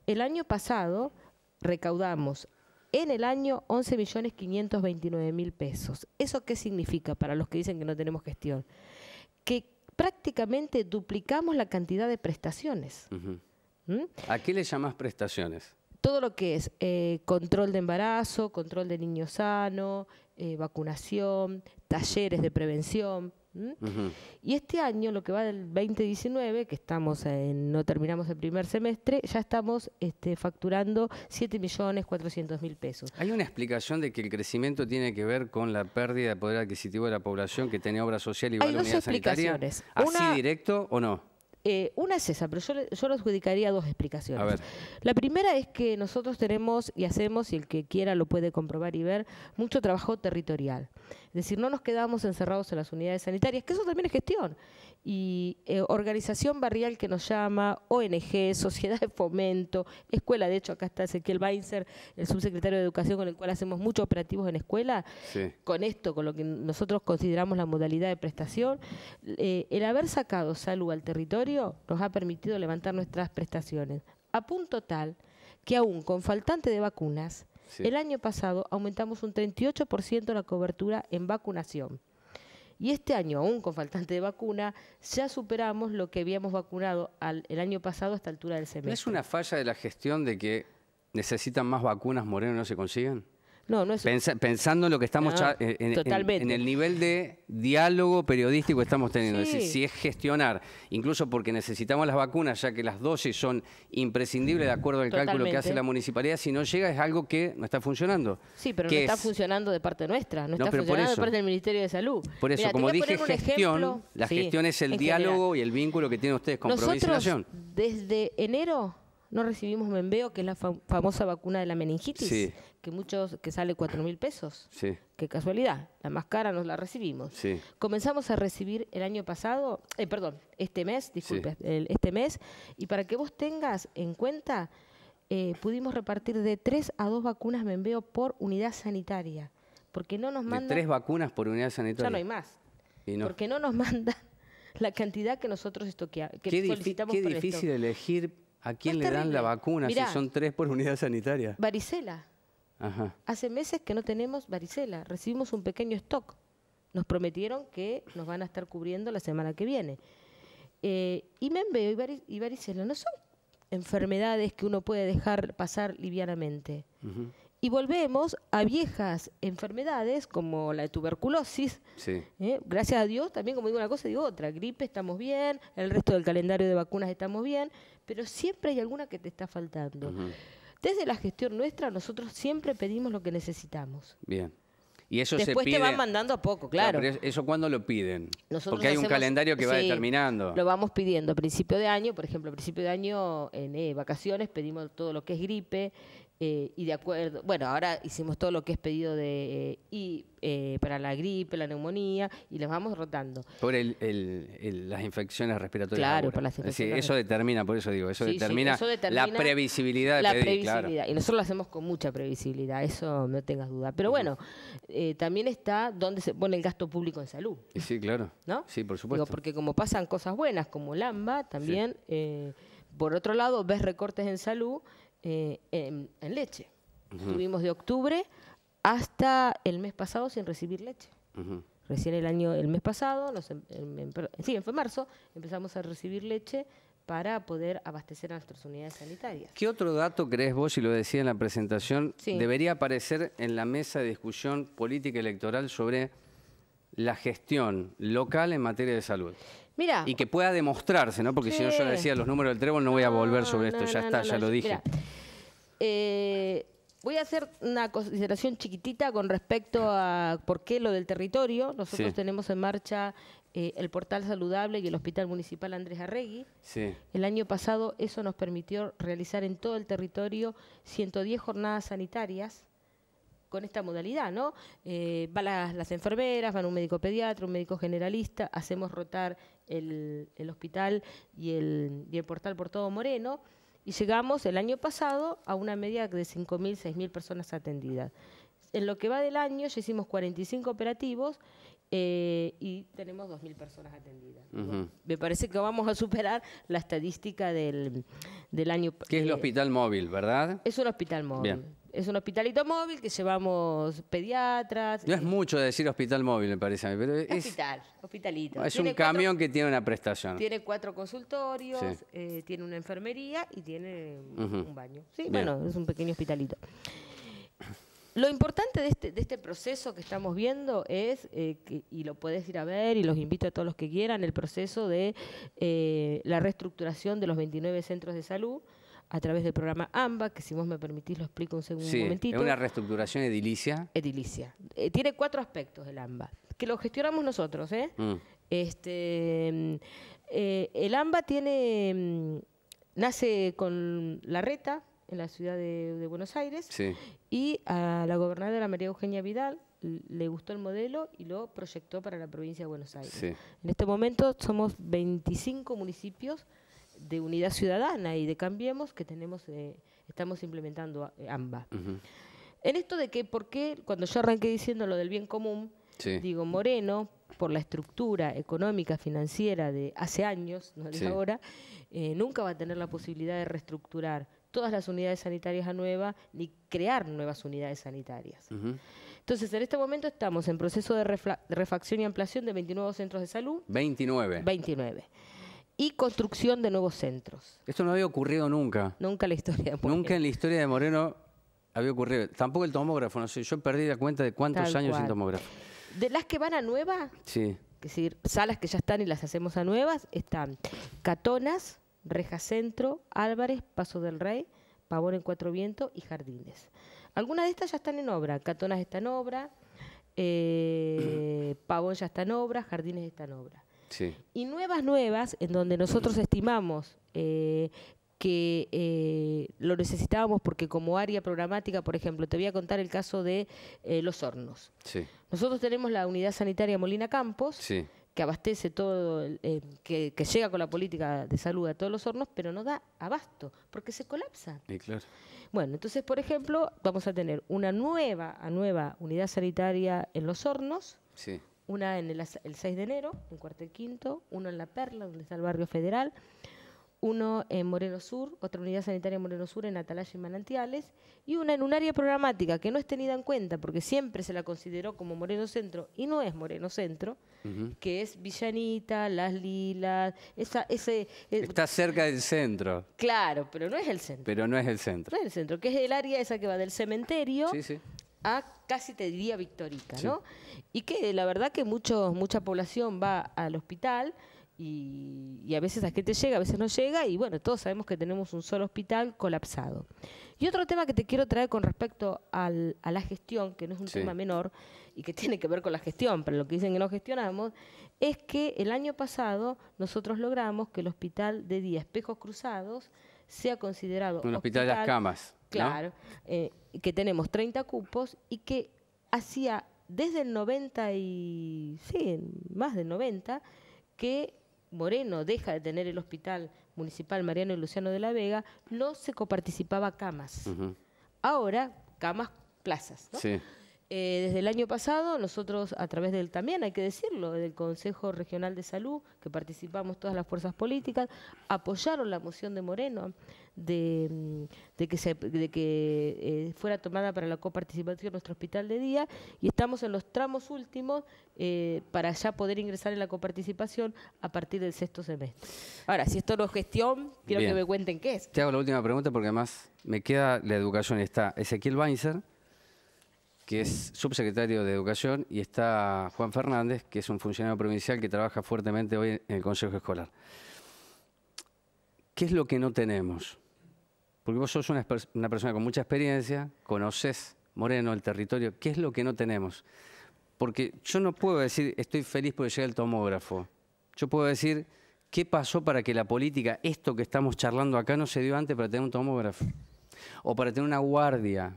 El año pasado recaudamos en el año 11.529.000 pesos. ¿Eso qué significa para los que dicen que no tenemos gestión? Que prácticamente duplicamos la cantidad de prestaciones. ¿Mm? ¿A qué le llamas prestaciones? Todo lo que es eh, control de embarazo, control de niño sano, eh, vacunación, talleres de prevención, y este año, lo que va del 2019, que estamos en, no terminamos el primer semestre, ya estamos este, facturando mil pesos. Hay una explicación de que el crecimiento tiene que ver con la pérdida de poder adquisitivo de la población que tenía obra social y Hay dos sanitaria. ¿Así directo o no? Eh, una es esa, pero yo, yo les adjudicaría dos explicaciones. La primera es que nosotros tenemos y hacemos, y el que quiera lo puede comprobar y ver, mucho trabajo territorial. Es decir, no nos quedamos encerrados en las unidades sanitarias, que eso también es gestión y eh, organización barrial que nos llama, ONG, Sociedad de Fomento, Escuela, de hecho acá está Ezequiel Weinzer, el subsecretario de Educación con el cual hacemos muchos operativos en escuela, con esto, con lo que nosotros consideramos la modalidad de prestación, eh, el haber sacado salud al territorio nos ha permitido levantar nuestras prestaciones, a punto tal que aún con faltante de vacunas, el año pasado aumentamos un 38% la cobertura en vacunación. Y este año, aún con faltante de vacuna, ya superamos lo que habíamos vacunado el año pasado a esta altura del semestre. ¿No es una falla de la gestión de que necesitan más vacunas, Moreno, no se consiguen? No, no es... pensando en lo que estamos ah, eh, en, el nivel de diálogo periodístico que estamos teniendo. Es si es gestionar, incluso porque necesitamos las vacunas, ya que las dosis son imprescindibles de acuerdo al cálculo que hace la municipalidad, si no llega es algo que no está funcionando. Sí, pero no está funcionando de parte nuestra, no, está funcionando de parte del Ministerio de Salud. Por eso, como dije, gestión, la gestión es el diálogo y el vínculo que tienen ustedes con Nosotros, Desde enero no recibimos Membeo, que es la famosa vacuna de la meningitis. Sí que muchos, que sale cuatro mil pesos. Sí. Qué casualidad, la más cara nos la recibimos. Comenzamos a recibir el año pasado, eh, perdón, este mes, disculpe, este mes, y para que vos tengas en cuenta, eh, pudimos repartir de tres a dos vacunas Membeo por unidad sanitaria. Porque no nos mandan. tres vacunas por unidad sanitaria. Ya no hay más. Porque no nos manda la cantidad que nosotros estoquea, que solicitamos. Qué difícil elegir a quién le dan la vacuna si son tres por unidad sanitaria. Varicela. Hace meses que no tenemos varicela, recibimos un pequeño stock. Nos prometieron que nos van a estar cubriendo la semana que viene. Eh, y me y, y, varicela no son enfermedades que uno puede dejar pasar livianamente. Y volvemos a viejas enfermedades como la de tuberculosis. ¿eh? gracias a Dios, también como digo una cosa, digo otra. Gripe estamos bien, el resto del calendario de vacunas estamos bien, pero siempre hay alguna que te está faltando. Desde la gestión nuestra nosotros siempre pedimos lo que necesitamos. Bien. Y eso Después se pide... te van mandando a poco, claro. ¿Eso cuándo lo piden? Porque hay un calendario que va determinando. Lo vamos pidiendo a principio de año, por ejemplo, a principio de año en eh, vacaciones pedimos todo lo que es gripe, eh, y de acuerdo, bueno, ahora hicimos todo lo que es pedido de eh, y, eh, para la gripe, la neumonía, y les vamos rotando. Por el, las infecciones respiratorias. Claro, por las infecciones. eso determina, por eso digo, eso, determina, la previsibilidad de Y nosotros lo hacemos con mucha previsibilidad, eso no tengas duda. Pero bueno, también está donde se pone el gasto público en salud. Sí, claro. ¿No? Sí, por supuesto. porque como pasan cosas buenas como Lamba, también, por otro lado, ves recortes en salud eh, en, leche. Estuvimos de octubre hasta el mes pasado sin recibir leche. Recién el año, el mes pasado, nos, en, em, em, em, en, fue marzo, empezamos a recibir leche para poder abastecer a nuestras unidades sanitarias. ¿Qué otro dato crees vos, y lo decía en la presentación, debería aparecer en la mesa de discusión política electoral sobre la gestión local en materia de salud? Y que pueda demostrarse, ¿no? Porque si no, yo le decía los números del trébol, no voy a volver sobre esto, ya está, ya lo dije. Eh, voy a hacer una consideración chiquitita con respecto a por qué lo del territorio. Nosotros tenemos en marcha eh, el portal saludable y el Hospital Municipal Andrés Arregui. El año pasado eso nos permitió realizar en todo el territorio 110 jornadas sanitarias con esta modalidad, ¿no? Eh, van las, enfermeras, van un médico pediatra, un médico generalista, hacemos rotar el, hospital y el, portal por todo Moreno y llegamos el año pasado a una media de 5.000, 6.000 personas atendidas. En lo que va del año ya hicimos 45 operativos eh, y tenemos 2.000 personas atendidas. me parece que vamos a superar la estadística del, del año pasado. Que es el eh, hospital móvil, ¿verdad? Es un hospital móvil. Es un hospitalito móvil que llevamos pediatras. No es eh, mucho decir hospital móvil, me parece a mí, pero es... Hospital, hospitalito. Es un camión que tiene una prestación. Tiene cuatro consultorios, eh, tiene una enfermería y tiene un baño. Sí, bueno, es un pequeño hospitalito. Lo importante de este, este proceso que estamos viendo es, eh, y lo puedes ir a ver y los invito a todos los que quieran, el proceso de la reestructuración de los 29 centros de salud a través del programa AMBA, que si vos me permitís lo explico un segundo sí, Es una reestructuración edilicia. Edilicia. Eh, tiene cuatro aspectos el AMBA, que lo gestionamos nosotros. ¿eh? Mm. Este, mm, eh, el AMBA tiene, mm, nace con la reta en la ciudad de, Buenos Aires y a la gobernadora María Eugenia Vidal le gustó el modelo y lo proyectó para la provincia de Buenos Aires. En este momento somos 25 municipios de Unidad Ciudadana y de Cambiemos que tenemos, eh, estamos implementando eh, ambas. En esto de que, ¿por qué? Cuando yo arranqué diciendo lo del bien común, digo, Moreno, por la estructura económica, financiera de hace años, no de ahora, eh, nunca va a tener la posibilidad de reestructurar todas las unidades sanitarias a nueva ni crear nuevas unidades sanitarias. Entonces, en este momento estamos en proceso de, refacción y ampliación de 29 centros de salud. 29. 29 y construcción de nuevos centros. Esto no había ocurrido nunca. Nunca en la historia de Moreno. Nunca en la historia de Moreno había ocurrido. Tampoco el tomógrafo, no sé, yo perdí la cuenta de cuántos años sin tomógrafo. De las que van a nueva, es decir, salas que ya están y las hacemos a nuevas, están Catonas, Reja Centro, Álvarez, Paso del Rey, Pavón en Cuatro Vientos y Jardines. Algunas de estas ya están en obra, Catonas está en obra, eh, Pavón ya está en obra, Jardines está en obra. Y nuevas, nuevas, en donde nosotros estimamos eh, que eh, lo necesitábamos porque como área programática, por ejemplo, te voy a contar el caso de eh, los hornos. Nosotros tenemos la unidad sanitaria Molina Campos, que abastece todo, que, llega con la política de salud a todos los hornos, pero no da abasto, porque se colapsa. Bueno, entonces, por ejemplo, vamos a tener una nueva, nueva unidad sanitaria en los hornos. Sí una en el, 6 de enero, en Cuartel Quinto, uno en La Perla, donde está el barrio federal, uno en Moreno Sur, otra unidad sanitaria en Moreno Sur, en Atalaya y Manantiales, y una en un área programática que no es tenida en cuenta porque siempre se la consideró como Moreno Centro y no es Moreno Centro, que es Villanita, Las Lilas, esa, ese... Está cerca del centro. Claro, pero no es el centro. Pero no es el centro. No es el centro, que es el área esa que va del cementerio sí, sí a casi te diría Victorica, ¿no? Y que la verdad que mucha población va al hospital y, a veces a gente te llega, a veces no llega, y bueno, todos sabemos que tenemos un solo hospital colapsado. Y otro tema que te quiero traer con respecto a la gestión, que no es un tema menor y que tiene que ver con la gestión, pero lo que dicen que no gestionamos, es que el año pasado nosotros logramos que el hospital de día Espejos Cruzados sea considerado un hospital, hospital de las camas Claro. Eh, que tenemos 30 cupos y que hacía desde el 90 y. sí, más del 90, que Moreno deja de tener el hospital municipal Mariano y Luciano de la Vega, no se coparticipaba camas. Ahora, camas plazas. ¿no? Sí. Eh, desde el año pasado, nosotros a través del, también hay que decirlo, del Consejo Regional de Salud, que participamos todas las fuerzas políticas, apoyaron la moción de Moreno de, que, se, de que eh, fuera tomada para la coparticipación nuestro hospital de día y estamos en los tramos últimos eh, para ya poder ingresar en la coparticipación a partir del sexto semestre. Ahora, si esto no es gestión, quiero que me cuenten qué es. Te hago la última pregunta porque además me queda la educación. Está Ezequiel Weiser que es subsecretario de Educación, y está Juan Fernández, que es un funcionario provincial que trabaja fuertemente hoy en el Consejo Escolar. ¿Qué es lo que no tenemos? Porque vos sos una, persona con mucha experiencia, conoces Moreno, el territorio, ¿qué es lo que no tenemos? Porque yo no puedo decir, estoy feliz porque llega el tomógrafo. Yo puedo decir, ¿qué pasó para que la política, esto que estamos charlando acá, no se dio antes para tener un tomógrafo? O para tener una guardia,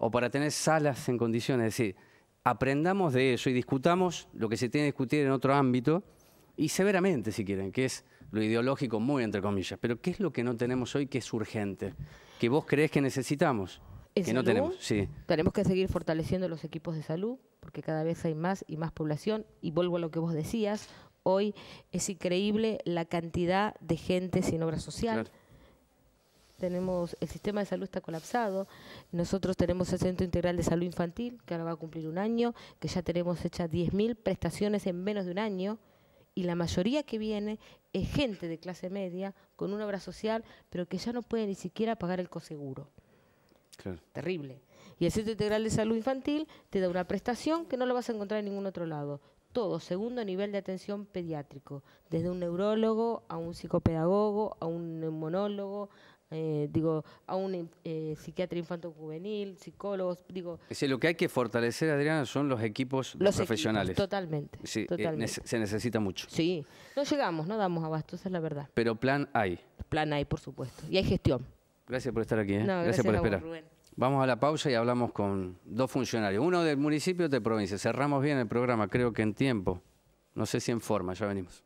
o para tener salas en condiciones. Es decir, aprendamos de eso y discutamos lo que se tiene que discutir en otro ámbito y severamente, si quieren, que es lo ideológico muy entre comillas. Pero ¿qué es lo que no tenemos hoy que es urgente? ¿Que vos crees que necesitamos? que no tenemos, sí. Tenemos que seguir fortaleciendo los equipos de salud porque cada vez hay más y más población y vuelvo a lo que vos decías, hoy es increíble la cantidad de gente sin obra social tenemos el sistema de salud está colapsado. Nosotros tenemos el Centro Integral de Salud Infantil, que ahora va a cumplir un año, que ya tenemos hechas 10.000 prestaciones en menos de un año, y la mayoría que viene es gente de clase media con una obra social, pero que ya no puede ni siquiera pagar el coseguro. Claro. Terrible. Y el Centro Integral de Salud Infantil te da una prestación que no la vas a encontrar en ningún otro lado todo, segundo nivel de atención pediátrico, desde un neurólogo a un psicopedagogo, a un neumonólogo, eh, digo, a un eh, psiquiatra infanto-juvenil, psicólogos, digo... lo que hay que fortalecer, Adriana, son los equipos profesionales. totalmente. Sí, eh, se necesita mucho. Sí, no llegamos, no damos abasto, esa es la verdad. Pero plan hay. Plan hay, por supuesto, y hay gestión. Gracias por estar aquí, gracias, por esperar. Vamos a la pausa y hablamos con dos funcionarios, uno del municipio otro de provincia. Cerramos bien el programa, creo que en tiempo. No sé si en forma, ya venimos.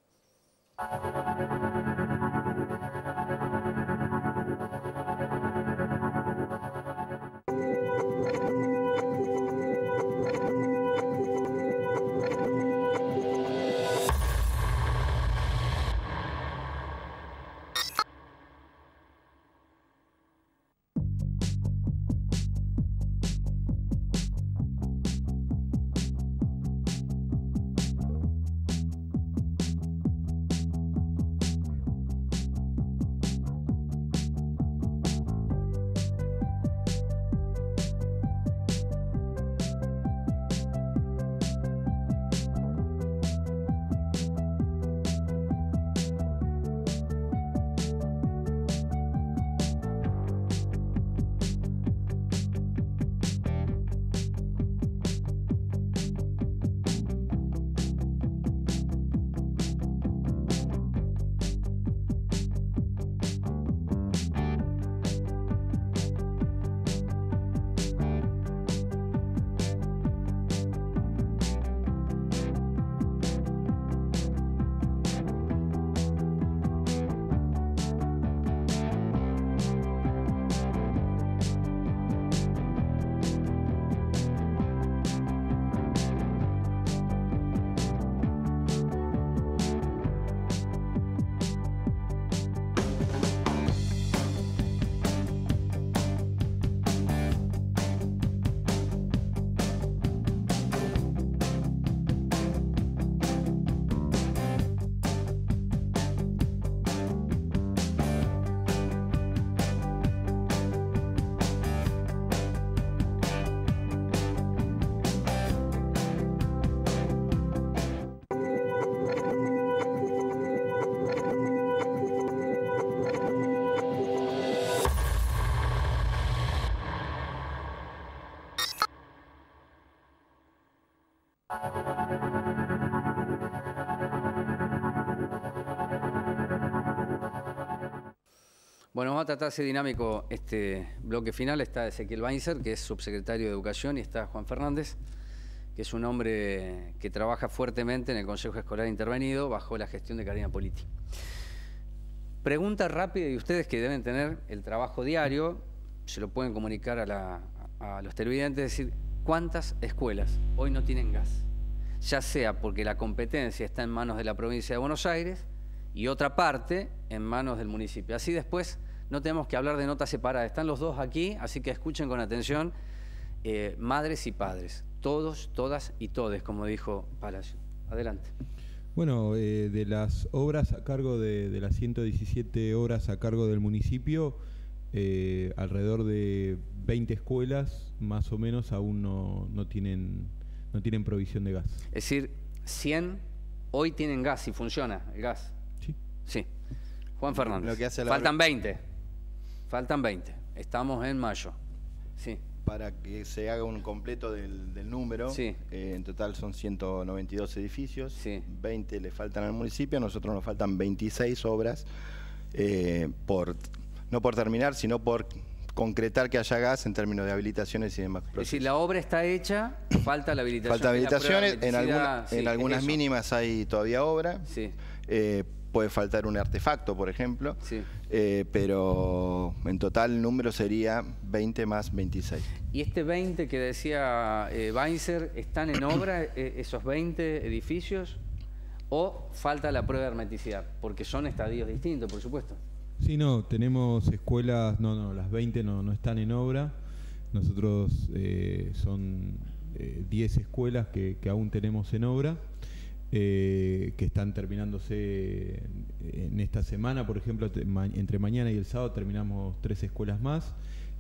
Vamos a tratar dinámico este bloque final está Ezequiel weiser, que es subsecretario de Educación, y está Juan Fernández, que es un hombre que trabaja fuertemente en el Consejo Escolar Intervenido bajo la gestión de Carina Politi. Pregunta rápida y ustedes que deben tener el trabajo diario, se lo pueden comunicar a, a los televidentes, es decir, ¿cuántas escuelas hoy no tienen gas? Ya sea porque la competencia está en manos de la provincia de Buenos Aires y otra parte en manos del municipio. Así después no tenemos que hablar de notas separadas, Están los dos aquí, así que escuchen con atención, eh, madres y padres, todos, todas y todes, como dijo Palacio. Adelante. Bueno, eh, de las obras a cargo de, las 117 obras a cargo del municipio, eh, alrededor de 20 escuelas más o menos aún no, tienen, no tienen provisión de gas. Es decir, 100 hoy tienen gas y funciona el gas. Sí. Sí. Juan Fernández. Faltan 20. Faltan 20. Estamos en mayo. Sí. Para que se haga un completo del, número, eh, en total son 192 edificios, sí. 20 le faltan al municipio, a nosotros nos faltan 26 obras, eh, por, no por terminar, sino por concretar que haya gas en términos de habilitaciones y demás. Procesos. Es la obra está hecha, falta la habilitación. Falta habilitaciones, en, en, algunas mínimas hay todavía obra. Sí. Eh, puede faltar un artefacto, por ejemplo. Eh, pero en total el número sería 20 más 26. ¿Y este 20 que decía eh, Weiser, están en obra eh, esos 20 edificios? ¿O falta la prueba de hermeticidad? Porque son estadios distintos, por supuesto. Sí, no, tenemos escuelas, no, no, las 20 no, están en obra. Nosotros son 10 escuelas que, que aún tenemos en obra. Eh, que están terminándose eh, en esta semana, por ejemplo, entre mañana y el sábado terminamos tres escuelas más.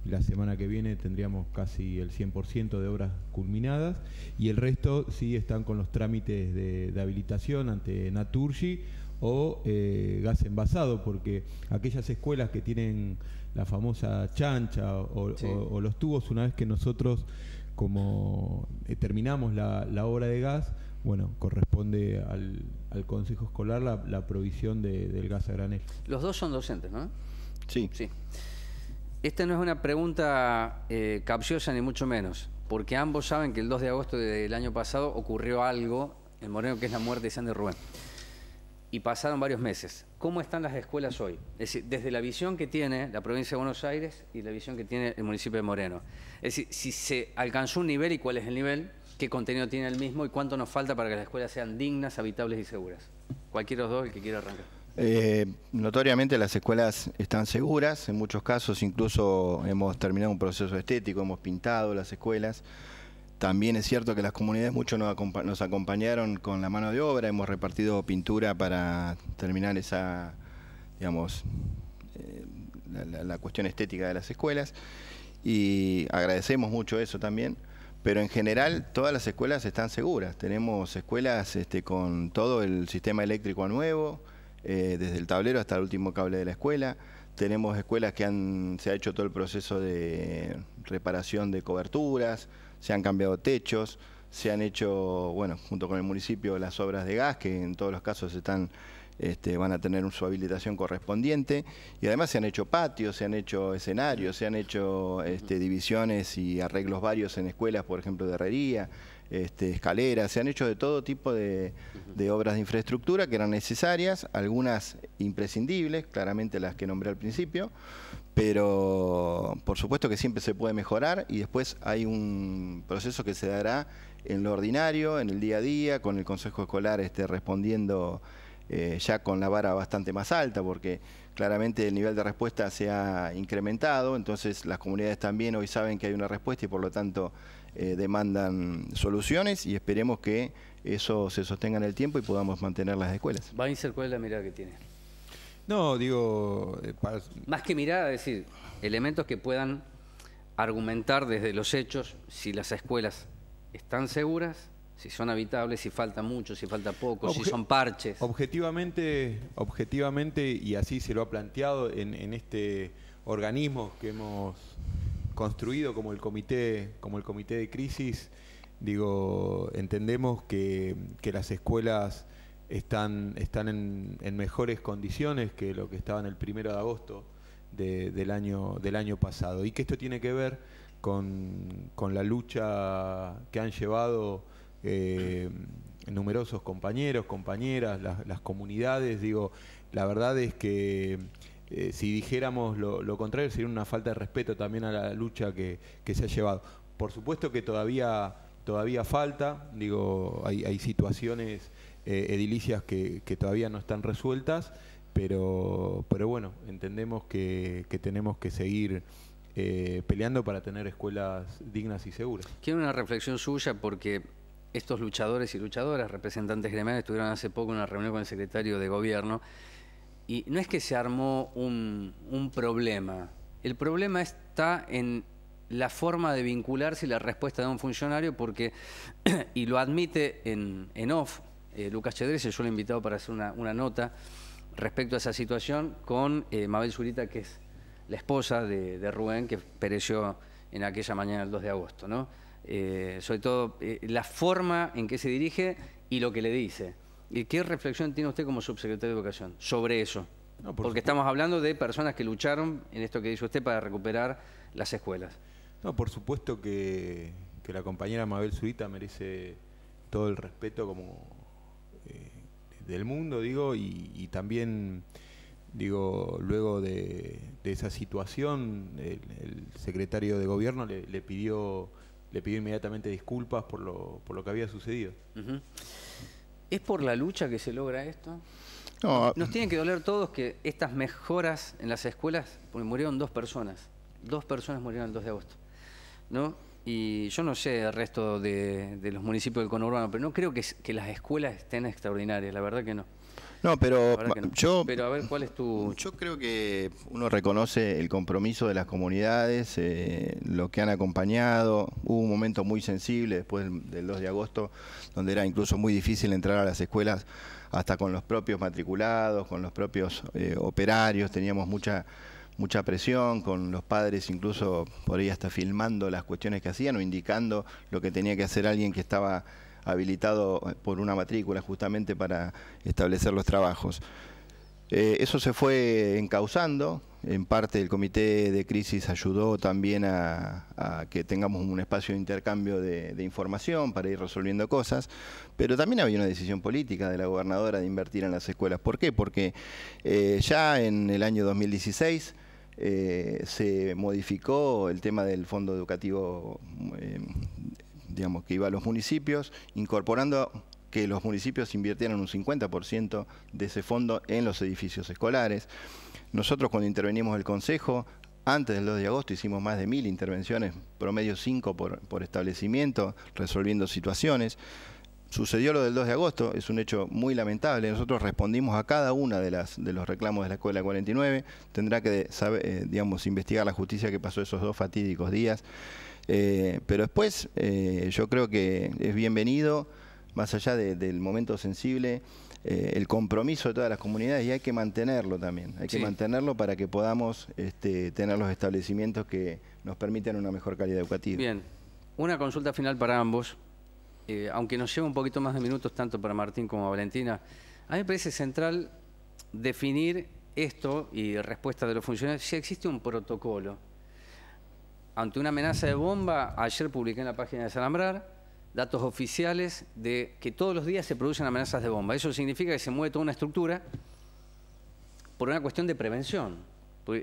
La semana que viene tendríamos casi el 100% de obras culminadas y el resto sí están con los trámites de, habilitación ante Naturgi o eh, gas envasado, porque aquellas escuelas que tienen la famosa chancha o, los tubos, una vez que nosotros como terminamos la, obra de gas, bueno, corresponde al, al Consejo Escolar la, provisión del gas a granel. Los dos son docentes, ¿no? Sí. sí. Esta no es una pregunta eh, capciosa ni mucho menos, porque ambos saben que el 2 de agosto del año pasado ocurrió algo en Moreno que es la muerte de Sandy Rubén. Y pasaron varios meses. ¿Cómo están las escuelas hoy? Es decir, desde la visión que tiene la provincia de Buenos Aires y la visión que tiene el municipio de Moreno. Es decir, si se alcanzó un nivel y cuál es el nivel, qué contenido tiene el mismo y cuánto nos falta para que las escuelas sean dignas, habitables y seguras. Cualquiera de los dos, el que quiera arrancar. Eh, notoriamente las escuelas están seguras, en muchos casos incluso hemos terminado un proceso estético, hemos pintado las escuelas. También es cierto que las comunidades mucho nos, acompañaron con la mano de obra, hemos repartido pintura para terminar esa, digamos, eh, la cuestión estética de las escuelas y agradecemos mucho eso también pero en general todas las escuelas están seguras. Tenemos escuelas este, con todo el sistema eléctrico nuevo, eh, desde el tablero hasta el último cable de la escuela. Tenemos escuelas que han, se ha hecho todo el proceso de reparación de coberturas, se han cambiado techos, se han hecho, bueno, junto con el municipio, las obras de gas, que en todos los casos están este, van a tener su habilitación correspondiente. Y además se han hecho patios, se han hecho escenarios, se han hecho este, divisiones y arreglos varios en escuelas, por ejemplo, de herrería, este, escaleras, se han hecho de todo tipo de, obras de infraestructura que eran necesarias, algunas imprescindibles, claramente las que nombré al principio, pero por supuesto que siempre se puede mejorar y después hay un proceso que se dará en lo ordinario, en el día a día, con el Consejo Escolar respondiendo eh, ya con la vara bastante más alta, porque claramente el nivel de respuesta se ha incrementado, entonces las comunidades también hoy saben que hay una respuesta y por lo tanto eh, demandan soluciones y esperemos que eso se sostenga en el tiempo y podamos mantener las escuelas. va Bainzer, ¿cuál es la mirada que tiene? No, digo... Eh, más que mirada, es decir, elementos que puedan argumentar desde los hechos si las escuelas están seguras, si son habitables, si falta mucho, si falta poco, si son parches. Objetivamente, objetivamente, y así se lo ha planteado en, este organismo que hemos construido como el comité, como el comité de crisis, digo, entendemos que, las escuelas están, están en, mejores condiciones que lo que estaban el primero de agosto del, año, del año pasado. Y que esto tiene que ver con, con la lucha que han llevado eh, numerosos compañeros, compañeras, las, comunidades, digo, la verdad es que eh, si dijéramos lo, contrario sería una falta de respeto también a la lucha que, se ha llevado. Por supuesto que todavía, todavía falta, digo, hay, situaciones eh, edilicias que, todavía no están resueltas, pero, pero bueno, entendemos que, tenemos que seguir peleando para tener escuelas dignas y seguras. Quiero una reflexión suya porque estos luchadores y luchadoras, representantes gremiales, estuvieron hace poco en una reunión con el secretario de gobierno y no es que se armó un, problema, el problema está en la forma de vincularse y la respuesta de un funcionario porque, y lo admite en, off, eh, Lucas Chedrese, yo lo he invitado para hacer una, nota respecto a esa situación con eh, Mabel Zurita, que es la esposa de, de Rubén, que pereció en aquella mañana del 2 de agosto. ¿no? Eh, sobre todo eh, la forma en que se dirige y lo que le dice. ¿Y qué reflexión tiene usted como subsecretario de Educación sobre eso? Porque estamos hablando de personas que lucharon en esto que dice usted para recuperar las escuelas. No, por supuesto que, la compañera Mabel Zurita merece todo el respeto como eh, del mundo, digo, y, también, digo, luego de, esa situación, el, secretario de gobierno le pidió le pidió inmediatamente disculpas por lo, por lo que había sucedido. ¿Es por la lucha que se logra esto? No, ah, Nos tienen que doler todos que estas mejoras en las escuelas, porque murieron dos personas, dos personas murieron el 2 de agosto, ¿no? Y yo no sé el resto de, los municipios del conurbano, pero no creo que, que las escuelas estén extraordinarias, la verdad que no. No, pero yo. a ver, ¿cuál es tu.? Yo creo que uno reconoce el compromiso de las comunidades, eh, lo que han acompañado. Hubo un momento muy sensible después del 2 de agosto, donde era incluso muy difícil entrar a las escuelas, hasta con los propios matriculados, con los propios eh, operarios. Teníamos mucha mucha presión, con los padres incluso por ahí hasta filmando las cuestiones que hacían o indicando lo que tenía que hacer alguien que estaba habilitado eh, por una matrícula justamente para establecer los trabajos. Eh, eso se fue encauzando, en parte el comité de crisis ayudó también a, que tengamos un espacio de intercambio de, información para ir resolviendo cosas, pero también había una decisión política de la gobernadora de invertir en las escuelas. ¿Por qué? Porque eh, ya en el año 2016 se modificó el tema del fondo educativo eh, que iba a los municipios, incorporando que los municipios invirtieran un 50% de ese fondo en los edificios escolares. Nosotros cuando intervenimos el Consejo, antes del 2 de agosto hicimos más de mil intervenciones, promedio 5 por, establecimiento, resolviendo situaciones. Sucedió lo del 2 de agosto, es un hecho muy lamentable. Nosotros respondimos a cada una de las de los reclamos de la escuela 49. Tendrá que eh, eh, digamos investigar la justicia que pasó esos dos fatídicos días. Eh, pero después eh, yo creo que es bienvenido, más allá del momento sensible, eh, el compromiso de todas las comunidades y hay que mantenerlo también, hay que mantenerlo para que podamos este, tener los establecimientos que nos permiten una mejor calidad educativa. Bien, una consulta final para ambos, aunque nos lleve un poquito más de minutos tanto para Martín como Valentina, a mí me parece central definir esto y respuesta de los funcionarios si existe un protocolo ante una amenaza de bomba, ayer publiqué en la página de Salambrar datos oficiales de que todos los días se producen amenazas de bomba. Eso significa que se mueve toda una estructura por una cuestión de prevención.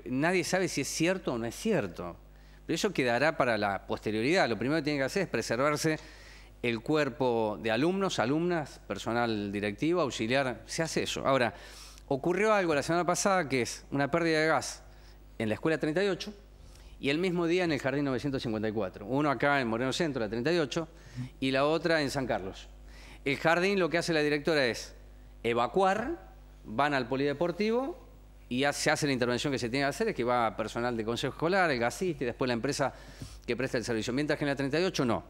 nadie sabe si es cierto o no es cierto. Pero eso quedará para la posterioridad. Lo primero que tiene que hacer es preservarse el cuerpo de alumnos, alumnas, personal directivo, auxiliar. Se hace eso. Ahora, ocurrió algo la semana pasada que es una pérdida de gas en la escuela 38 y el mismo día en el Jardín 954. Uno acá en Moreno Centro, la 38, y la otra en San Carlos. El jardín lo que hace la directora es evacuar, van al polideportivo y se hace la intervención que se tiene que hacer, es que va personal de consejo escolar, el gasista y después la empresa que presta el servicio. Mientras que en la 38 no.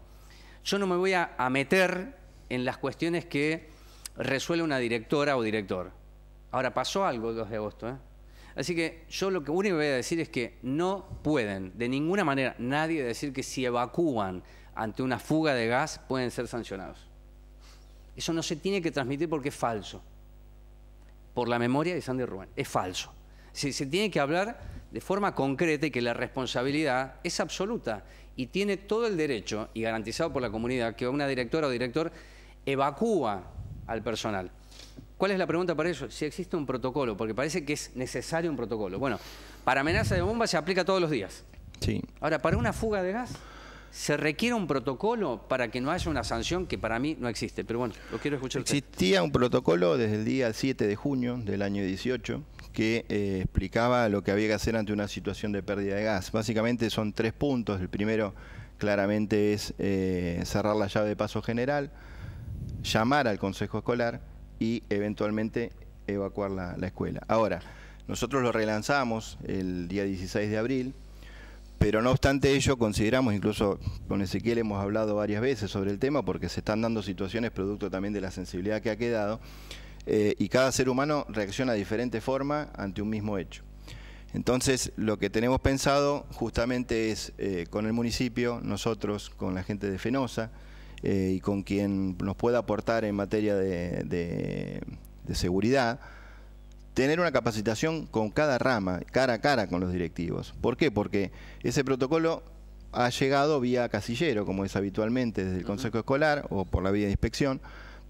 Yo no me voy a, a meter en las cuestiones que resuelve una directora o director. Ahora pasó algo el 2 de agosto, ¿eh? Así que yo lo que único que voy a decir es que no pueden, de ninguna manera, nadie decir que si evacúan ante una fuga de gas pueden ser sancionados. Eso no se tiene que transmitir porque es falso. Por la memoria de Sandy Rubén, es falso. Se, se tiene que hablar de forma concreta y que la responsabilidad es absoluta y tiene todo el derecho y garantizado por la comunidad que una directora o director evacúa al personal. ¿Cuál es la pregunta para ellos? Si existe un protocolo, porque parece que es necesario un protocolo. Bueno, para amenaza de bomba se aplica todos los días. Sí. Ahora, para una fuga de gas, ¿se requiere un protocolo para que no haya una sanción que para mí no existe? Pero bueno, lo quiero escuchar. Existía un protocolo desde el día 7 de junio del año 18 que eh, explicaba lo que había que hacer ante una situación de pérdida de gas. Básicamente son tres puntos. El primero claramente es eh, cerrar la llave de paso general, llamar al consejo escolar y eventualmente evacuar la, escuela. Ahora, nosotros lo relanzamos el día 16 de abril, pero no obstante ello consideramos, incluso con Ezequiel hemos hablado varias veces sobre el tema, porque se están dando situaciones producto también de la sensibilidad que ha quedado, eh, y cada ser humano reacciona de diferente forma ante un mismo hecho. Entonces, lo que tenemos pensado justamente es eh, con el municipio, nosotros, con la gente de Fenosa, eh, y con quien nos pueda aportar en materia de, de seguridad, tener una capacitación con cada rama, cara a cara con los directivos. ¿Por qué? Porque ese protocolo ha llegado vía casillero, como es habitualmente desde el Consejo Escolar o por la vía de inspección,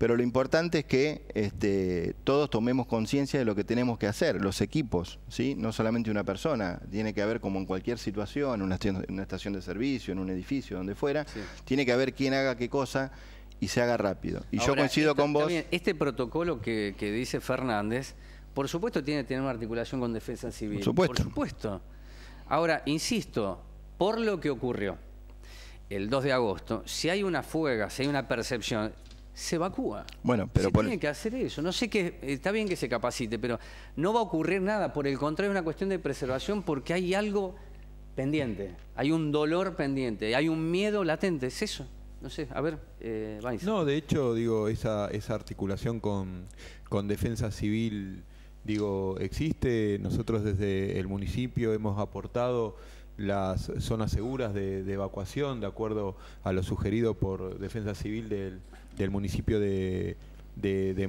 pero lo importante es que este, todos tomemos conciencia de lo que tenemos que hacer, los equipos, ¿sí? no solamente una persona, tiene que haber como en cualquier situación, en una, estación de servicio, en un edificio, donde fuera, tiene que haber quién haga qué cosa y se haga rápido. Y yo coincido con vos. este protocolo que, que dice Fernández, por supuesto tiene que tener una articulación con defensa civil. Por supuesto. Por supuesto. Ahora, insisto, por lo que ocurrió el 2 de agosto, si hay una fuga, si hay una percepción, se evacúa. Bueno, pero se tiene que hacer eso. No sé qué, está bien que se capacite, pero no va a ocurrir nada. Por el contrario, es una cuestión de preservación porque hay algo pendiente, hay un dolor pendiente, hay un miedo latente. Es eso. No sé, a ver, eh, No, de hecho, digo, esa, esa articulación con, defensa civil, digo, existe. Nosotros desde el municipio hemos aportado las zonas seguras de evacuación, de acuerdo a lo sugerido por Defensa Civil del del municipio de,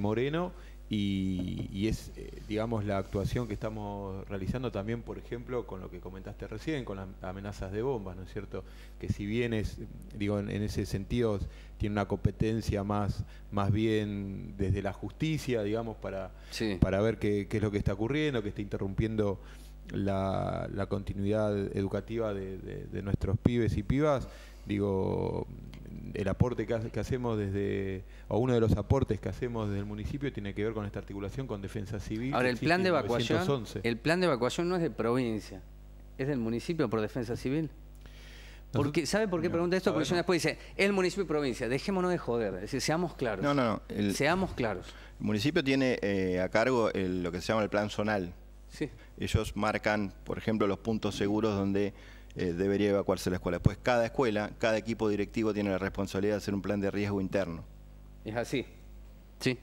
Moreno y, es, eh, digamos, la actuación que estamos realizando también, por ejemplo, con lo que comentaste recién, con las amenazas de bombas, ¿no es cierto? Que si bien es, digo, en, ese sentido tiene una competencia más, más bien desde la justicia, digamos, para, para ver qué, es lo que está ocurriendo, que está interrumpiendo la, continuidad educativa de, de, nuestros pibes y pibas, digo, el aporte que, hacemos desde, o uno de los aportes que hacemos desde el municipio tiene que ver con esta articulación con defensa civil. Ahora, el plan de evacuación, el plan de evacuación no es de provincia, es del municipio por defensa civil. Porque, ¿Sabe por qué pregunta esto? Porque yo después dice, el municipio y provincia, dejémonos de joder, es decir, seamos claros. No, no, no. seamos claros. El municipio tiene eh, a cargo lo que se llama el plan zonal. Sí. Ellos marcan, por ejemplo, los puntos seguros donde eh, debería evacuarse la escuela. Pues cada escuela, cada equipo directivo tiene la responsabilidad de hacer un plan de riesgo interno. Es así. Sí.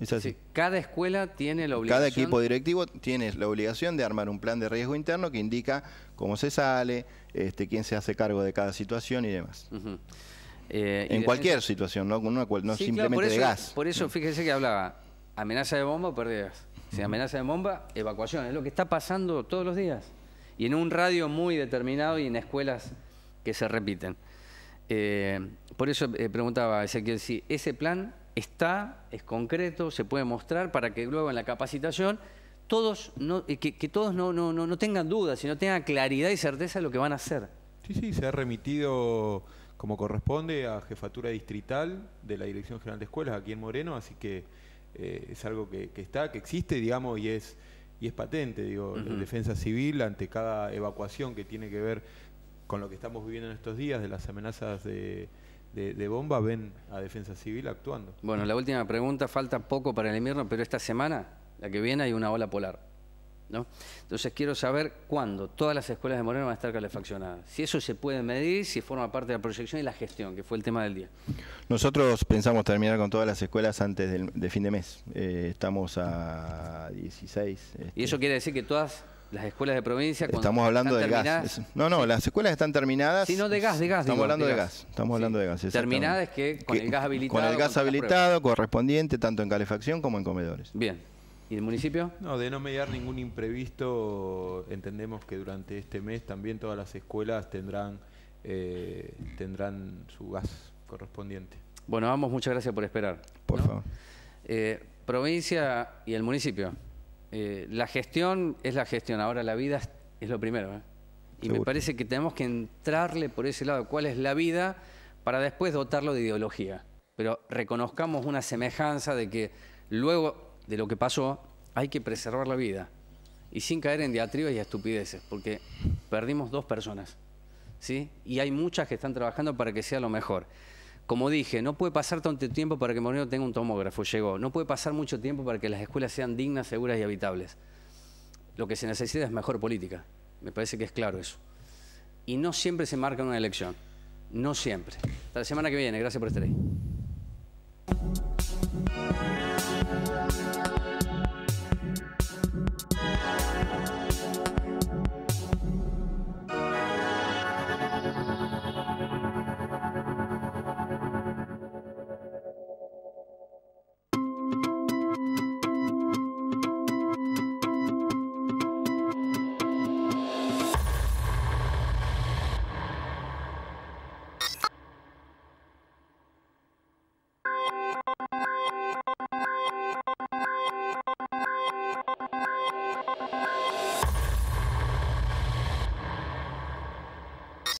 Es así. Cada escuela tiene la obligación. Cada equipo directivo tiene la obligación de armar un plan de riesgo interno que indica cómo se sale, este, quién se hace cargo de cada situación y demás. Eh, en cualquier situación, no, no, no simplemente de gas. Por eso, fíjese que hablaba, amenaza de bomba, pérdidas. Si amenaza de bomba, evacuación. Es lo que está pasando todos los días y en un radio muy determinado y en escuelas que se repiten. Eh, por eso eh, preguntaba Ezequiel si ese plan está, es concreto, se puede mostrar para que luego en la capacitación todos no, eh, que, todos no, no, tengan dudas, sino tengan claridad y certeza de lo que van a hacer. Sí, sí, se ha remitido como corresponde a Jefatura Distrital de la Dirección General de Escuelas aquí en Moreno, así que es algo que, está, que existe, digamos, y es y es patente, digo, la defensa civil ante cada evacuación que tiene que ver con lo que estamos viviendo en estos días, de las amenazas de, de, bomba, ven a defensa civil actuando. Bueno, la última pregunta, falta poco para el invierno, pero esta semana, la que viene, hay una ola polar. Entonces quiero saber cuándo todas las escuelas de Moreno van a estar calefaccionadas. Si eso se puede medir, si forma parte de la proyección y la gestión, que fue el tema del día. Nosotros pensamos terminar con todas las escuelas antes del, de fin de mes. Eh, estamos a 16. Este. ¿Y eso quiere decir que todas las escuelas de provincia. Estamos hablando de gas. No, no, las escuelas están terminadas. si no, de gas, de gas. Estamos hablando de gas. Estamos hablando de gas. Terminadas que con el gas habilitado. Con el gas habilitado, correspondiente, tanto en calefacción como en comedores. Bien. ¿Y el municipio? No, de no mediar ningún imprevisto, entendemos que durante este mes también todas las escuelas tendrán, eh, tendrán su gas correspondiente. Bueno, vamos, muchas gracias por esperar. Por favor. Eh, provincia y el municipio. Eh, la gestión es la gestión, ahora la vida es lo primero. Y me parece que tenemos que entrarle por ese lado, cuál es la vida, para después dotarlo de ideología. Pero reconozcamos una semejanza de que luego de lo que pasó, hay que preservar la vida y sin caer en diatribas y estupideces, porque perdimos dos personas, ¿sí? Y hay muchas que están trabajando para que sea lo mejor. Como dije, no puede pasar tanto tiempo para que Moreno tenga un tomógrafo, llegó. No puede pasar mucho tiempo para que las escuelas sean dignas, seguras y habitables. Lo que se necesita es mejor política. Me parece que es claro eso. Y no siempre se marca una elección. No siempre. Hasta la semana que viene. Gracias por estar ahí.